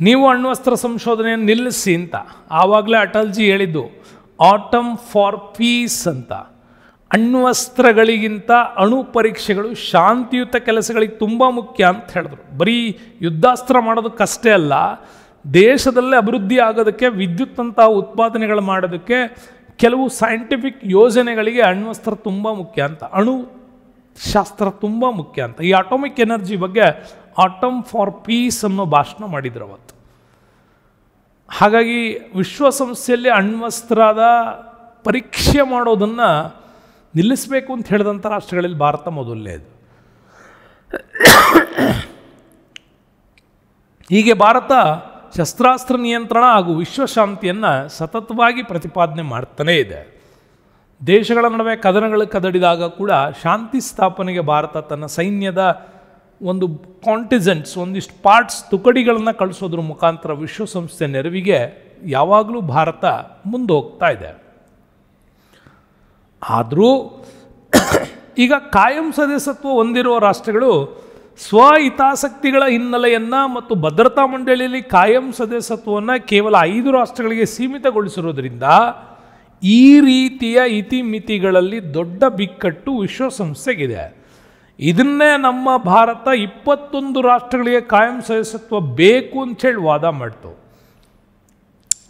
ನೀವು ಅಣ್ವಸ್ತ್ರ ಸಂಶೋಧನೆಯನ್ನು ನಿಲ್ಲಿಸಿ ಅಂತ ಆವಾಗಲೇ ಅಟಲ್ಜಿ ಹೇಳಿದ್ದು ಆಟಮ್ ಫಾರ್ ಪೀಸ್ ಅಂತ ಅಣ್ವಸ್ತ್ರಗಳಿಗಿಂತ ಅಣು ಪರೀಕ್ಷೆಗಳು ಶಾಂತಿಯುತ ಕೆಲಸಗಳಿಗೆ ತುಂಬ ಮುಖ್ಯ ಅಂತ ಹೇಳಿದ್ರು ಬರೀ ಯುದ್ಧಾಸ್ತ್ರ ಮಾಡೋದಕ್ಕಷ್ಟೇ ಅಲ್ಲ ದೇಶದಲ್ಲೇ ಅಭಿವೃದ್ಧಿ ಆಗೋದಕ್ಕೆ ವಿದ್ಯುತ್ತಂತಹ ಉತ್ಪಾದನೆಗಳು ಮಾಡೋದಕ್ಕೆ ಕೆಲವು ಸೈಂಟಿಫಿಕ್ ಯೋಜನೆಗಳಿಗೆ ಅಣ್ವಸ್ತ್ರ ತುಂಬ ಮುಖ್ಯ ಅಂತ ಅಣು ಶಾಸ್ತ್ರ ತುಂಬ ಮುಖ್ಯ ಅಂತ ಈ ಆಟೋಮಿಕ್ ಎನರ್ಜಿ ಬಗ್ಗೆ ಆಟಮ್ ಫಾರ್ ಪೀಸ್ ಅನ್ನೋ ಭಾಷಣ ಮಾಡಿದ್ರು ಅವತ್ತು ಹಾಗಾಗಿ ವಿಶ್ವಸಂಸ್ಥೆಯಲ್ಲಿ ಅಣ್ವಸ್ತ್ರದ ಪರೀಕ್ಷೆ ಮಾಡೋದನ್ನು ನಿಲ್ಲಿಸಬೇಕು ಅಂತ ಹೇಳಿದಂಥ ರಾಷ್ಟ್ರಗಳಲ್ಲಿ ಭಾರತ ಮೊದಲನೇದು ಹೀಗೆ ಭಾರತ ಶಸ್ತ್ರಾಸ್ತ್ರ ನಿಯಂತ್ರಣ ಹಾಗೂ ವಿಶ್ವಶಾಂತಿಯನ್ನು ಸತತವಾಗಿ ಪ್ರತಿಪಾದನೆ ಮಾಡ್ತಾನೇ ಇದೆ ದೇಶಗಳ ನಡುವೆ ಕದನಗಳು ಕದಡಿದಾಗ ಕೂಡ ಶಾಂತಿ ಸ್ಥಾಪನೆಗೆ ಭಾರತ ತನ್ನ ಸೈನ್ಯದ ಒಂದು ಕಾಂಟಿಸೆಂಟ್ಸ್ ಒಂದಿಷ್ಟು ಪಾರ್ಟ್ಸ್ ತುಕಡಿಗಳನ್ನು ಕಳಿಸೋದ್ರ ಮುಖಾಂತರ ವಿಶ್ವಸಂಸ್ಥೆ ನೆರವಿಗೆ ಯಾವಾಗಲೂ ಭಾರತ ಮುಂದೋಗ್ತಾ ಇದೆ ಆದರೂ ಈಗ ಕಾಯಂ ಸದಸ್ಯತ್ವ ಹೊಂದಿರುವ ರಾಷ್ಟ್ರಗಳು ಸ್ವ ಹಿತಾಸಕ್ತಿಗಳ ಹಿನ್ನೆಲೆಯನ್ನು ಮತ್ತು ಭದ್ರತಾ ಮಂಡಳಿಯಲ್ಲಿ ಕಾಯಂ ಸದಸ್ಯತ್ವವನ್ನು ಕೇವಲ ಐದು ರಾಷ್ಟ್ರಗಳಿಗೆ ಸೀಮಿತಗೊಳಿಸಿರೋದ್ರಿಂದ ಈ ರೀತಿಯ ಇತಿಮಿತಿಗಳಲ್ಲಿ ದೊಡ್ಡ ಬಿಕ್ಕಟ್ಟು ವಿಶ್ವಸಂಸ್ಥೆಗಿದೆ ಇದನ್ನೇ ನಮ್ಮ ಭಾರತ ಇಪ್ಪತ್ತೊಂದು ರಾಷ್ಟ್ರಗಳಿಗೆ ಕಾಯಂ ಸದಸ್ಯತ್ವ ಬೇಕು ಅಂತ ಹೇಳಿ ವಾದ ಮಾಡ್ತು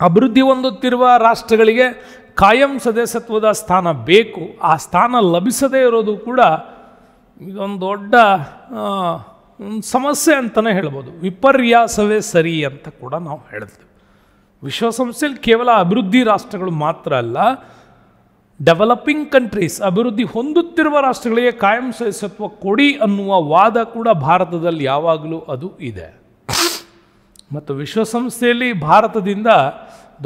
ಅಭಿವೃದ್ಧಿ ಹೊಂದುತ್ತಿರುವ ರಾಷ್ಟ್ರಗಳಿಗೆ ಕಾಯಂ ಸದಸ್ಯತ್ವದ ಸ್ಥಾನ ಬೇಕು ಆ ಸ್ಥಾನ ಲಭಿಸದೇ ಇರೋದು ಕೂಡ ಇದೊಂದು ದೊಡ್ಡ ಸಮಸ್ಯೆ ಅಂತಲೇ ಹೇಳ್ಬೋದು ವಿಪರ್ಯಾಸವೇ ಸರಿ ಅಂತ ಕೂಡ ನಾವು ಹೇಳ್ತೇವೆ ವಿಶ್ವಸಂಸ್ಥೆಯಲ್ಲಿ ಕೇವಲ ಅಭಿವೃದ್ಧಿ ರಾಷ್ಟ್ರಗಳು ಮಾತ್ರ ಅಲ್ಲ ಡೆವಲಪಿಂಗ್ ಕಂಟ್ರೀಸ್ ಅಭಿವೃದ್ಧಿ ಹೊಂದುತ್ತಿರುವ ರಾಷ್ಟ್ರಗಳಿಗೆ ಕಾಯಂ ಸದಸ್ಯತ್ವ ಕೊಡಿ ಅನ್ನುವ ವಾದ ಕೂಡ ಭಾರತದಲ್ಲಿ ಯಾವಾಗಲೂ ಅದು ಇದೆ ಮತ್ತು ವಿಶ್ವಸಂಸ್ಥೆಯಲ್ಲಿ ಭಾರತದಿಂದ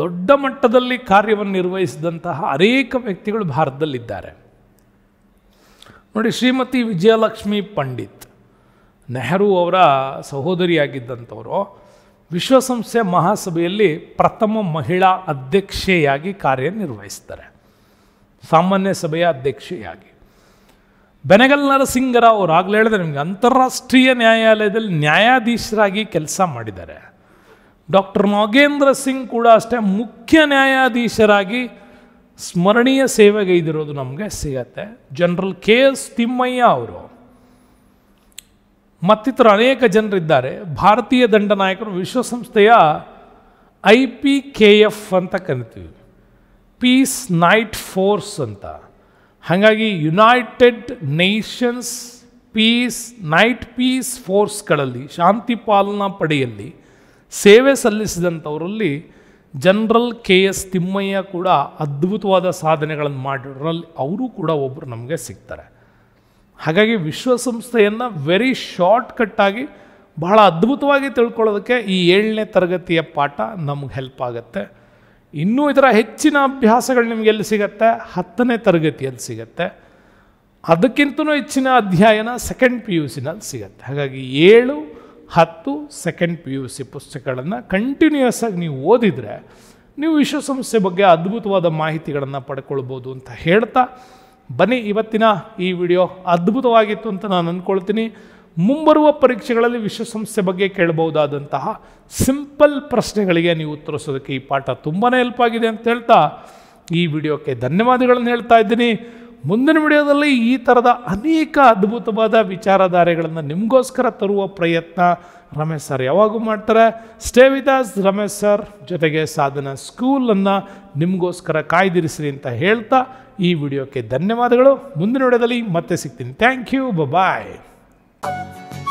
ದೊಡ್ಡ ಮಟ್ಟದಲ್ಲಿ ಕಾರ್ಯವನ್ನು ನಿರ್ವಹಿಸಿದಂತಹ ಅನೇಕ ವ್ಯಕ್ತಿಗಳು ಭಾರತದಲ್ಲಿದ್ದಾರೆ ನೋಡಿ ಶ್ರೀಮತಿ ವಿಜಯಲಕ್ಷ್ಮಿ ಪಂಡಿತ್ ನೆಹರು ಅವರ ಸಹೋದರಿಯಾಗಿದ್ದಂಥವರು ವಿಶ್ವಸಂಸ್ಥೆ ಮಹಾಸಭೆಯಲ್ಲಿ ಪ್ರಥಮ ಮಹಿಳಾ ಅಧ್ಯಕ್ಷೆಯಾಗಿ ಕಾರ್ಯನಿರ್ವಹಿಸ್ತಾರೆ ಸಾಮಾನ್ಯ ಸಭೆಯ ಅಧ್ಯಕ್ಷೆಯಾಗಿ ಬೆನಗಲ್ ನರಸಿಂಗರಾವ್ ಅವರು ಆಗಲೇ ಹೇಳಿದ್ರೆ ನಿಮಗೆ ಅಂತಾರಾಷ್ಟ್ರೀಯ ನ್ಯಾಯಾಲಯದಲ್ಲಿ ನ್ಯಾಯಾಧೀಶರಾಗಿ ಕೆಲಸ ಮಾಡಿದ್ದಾರೆ ಡಾಕ್ಟರ್ ನಾಗೇಂದ್ರ ಸಿಂಗ್ ಕೂಡ ಅಷ್ಟೇ ಮುಖ್ಯ ನ್ಯಾಯಾಧೀಶರಾಗಿ ಸ್ಮರಣೀಯ ಸೇವೆಗೈದಿರೋದು ನಮಗೆ ಸಿಗತ್ತೆ ಜನರಲ್ ಕೆ ಎಸ್ ತಿಮ್ಮಯ್ಯ ಅವರು ಮತ್ತಿತರ ಅನೇಕ ಜನರಿದ್ದಾರೆ ಭಾರತೀಯ ದಂಡನಾಯಕರು ವಿಶ್ವಸಂಸ್ಥೆಯ ಐ ಪಿ ಕೆ ಎಫ್ ಅಂತ ಕರಿತೀವಿ ಪೀಸ್ ನೈಟ್ ಫೋರ್ಸ್ ಅಂತ ಹಾಗಾಗಿ United Nations peace night peace ಫೋರ್ಸ್ಗಳಲ್ಲಿ ಶಾಂತಿ ಪಾಲನಾ ಪಡೆಯಲ್ಲಿ ಸೇವೆ ಸಲ್ಲಿಸಿದಂಥವರಲ್ಲಿ ಜನರಲ್ ಕೆ ಎಸ್ ತಿಮ್ಮಯ್ಯ ಕೂಡ ಅದ್ಭುತವಾದ ಸಾಧನೆಗಳನ್ನು ಮಾಡಿರೋರಲ್ಲಿ ಅವರು ಕೂಡ ಒಬ್ಬರು ನಮಗೆ ಸಿಗ್ತಾರೆ ಹಾಗಾಗಿ ವಿಶ್ವಸಂಸ್ಥೆಯನ್ನು ವೆರಿ ಶಾರ್ಟ್ ಬಹಳ ಅದ್ಭುತವಾಗಿ ತಿಳ್ಕೊಳ್ಳೋದಕ್ಕೆ ಈ ಏಳನೇ ತರಗತಿಯ ಪಾಠ ನಮ್ಗೆ ಹೆಲ್ಪ್ ಆಗುತ್ತೆ ಇನ್ನೂ ಇದರ ಹೆಚ್ಚಿನ ಅಭ್ಯಾಸಗಳು ಎಲ್ಲಿ ಸಿಗತ್ತೆ ಹತ್ತನೇ ತರಗತಿಯಲ್ಲಿ ಸಿಗತ್ತೆ ಅದಕ್ಕಿಂತ ಹೆಚ್ಚಿನ ಅಧ್ಯಯನ ಸೆಕೆಂಡ್ ಪಿ ಯು ಸಿನಲ್ಲಿ ಸಿಗತ್ತೆ ಹಾಗಾಗಿ ಏಳು ಹತ್ತು ಸೆಕೆಂಡ್ ಪಿ ಯು ಸಿ ಪುಸ್ತಕಗಳನ್ನು ಕಂಟಿನ್ಯೂಸ್ ಆಗಿ ನೀವು ಓದಿದರೆ ನೀವು ವಿಶ್ವಸಂಸ್ಥೆ ಬಗ್ಗೆ ಅದ್ಭುತವಾದ ಮಾಹಿತಿಗಳನ್ನು ಪಡ್ಕೊಳ್ಬೋದು ಅಂತ ಹೇಳ್ತಾ ಬನ್ನಿ ಇವತ್ತಿನ ಈ ವಿಡಿಯೋ ಅದ್ಭುತವಾಗಿತ್ತು ಅಂತ ನಾನು ಅಂದ್ಕೊಳ್ತೀನಿ ಮುಂಬರುವ ಪರೀಕ್ಷೆಗಳಲ್ಲಿ ವಿಶ್ವಸಂಸ್ಥೆ ಬಗ್ಗೆ ಕೇಳಬಹುದಾದಂತಹ ಸಿಂಪಲ್ ಪ್ರಶ್ನೆಗಳಿಗೆ ನೀವು ಉತ್ತರಿಸೋದಕ್ಕೆ ಈ ಪಾಠ ತುಂಬಾ ಹೆಲ್ಪ್ ಆಗಿದೆ ಅಂತ ಹೇಳ್ತಾ ಈ ವಿಡಿಯೋಕ್ಕೆ ಧನ್ಯವಾದಗಳನ್ನು ಹೇಳ್ತಾ ಇದ್ದೀನಿ ಮುಂದಿನ ವಿಡಿಯೋದಲ್ಲಿ ಈ ಥರದ ಅನೇಕ ಅದ್ಭುತವಾದ ವಿಚಾರಧಾರೆಗಳನ್ನು ನಿಮಗೋಸ್ಕರ ತರುವ ಪ್ರಯತ್ನ ರಮೇಶ್ ಸರ್ ಯಾವಾಗೂ ಮಾಡ್ತಾರೆ ಸ್ಟೇ ವಿದಾಸ್ ರಮೇಶ್ ಸರ್ ಜೊತೆಗೆ ಸಾಧನ ಸ್ಕೂಲನ್ನು ನಿಮಗೋಸ್ಕರ ಕಾಯ್ದಿರಿಸ್ರಿ ಅಂತ ಹೇಳ್ತಾ ಈ ವಿಡಿಯೋಕ್ಕೆ ಧನ್ಯವಾದಗಳು ಮುಂದಿನ ವಿಡಿಯೋದಲ್ಲಿ ಮತ್ತೆ ಸಿಗ್ತೀನಿ ಥ್ಯಾಂಕ್ ಯು ಬಾಯ್ Música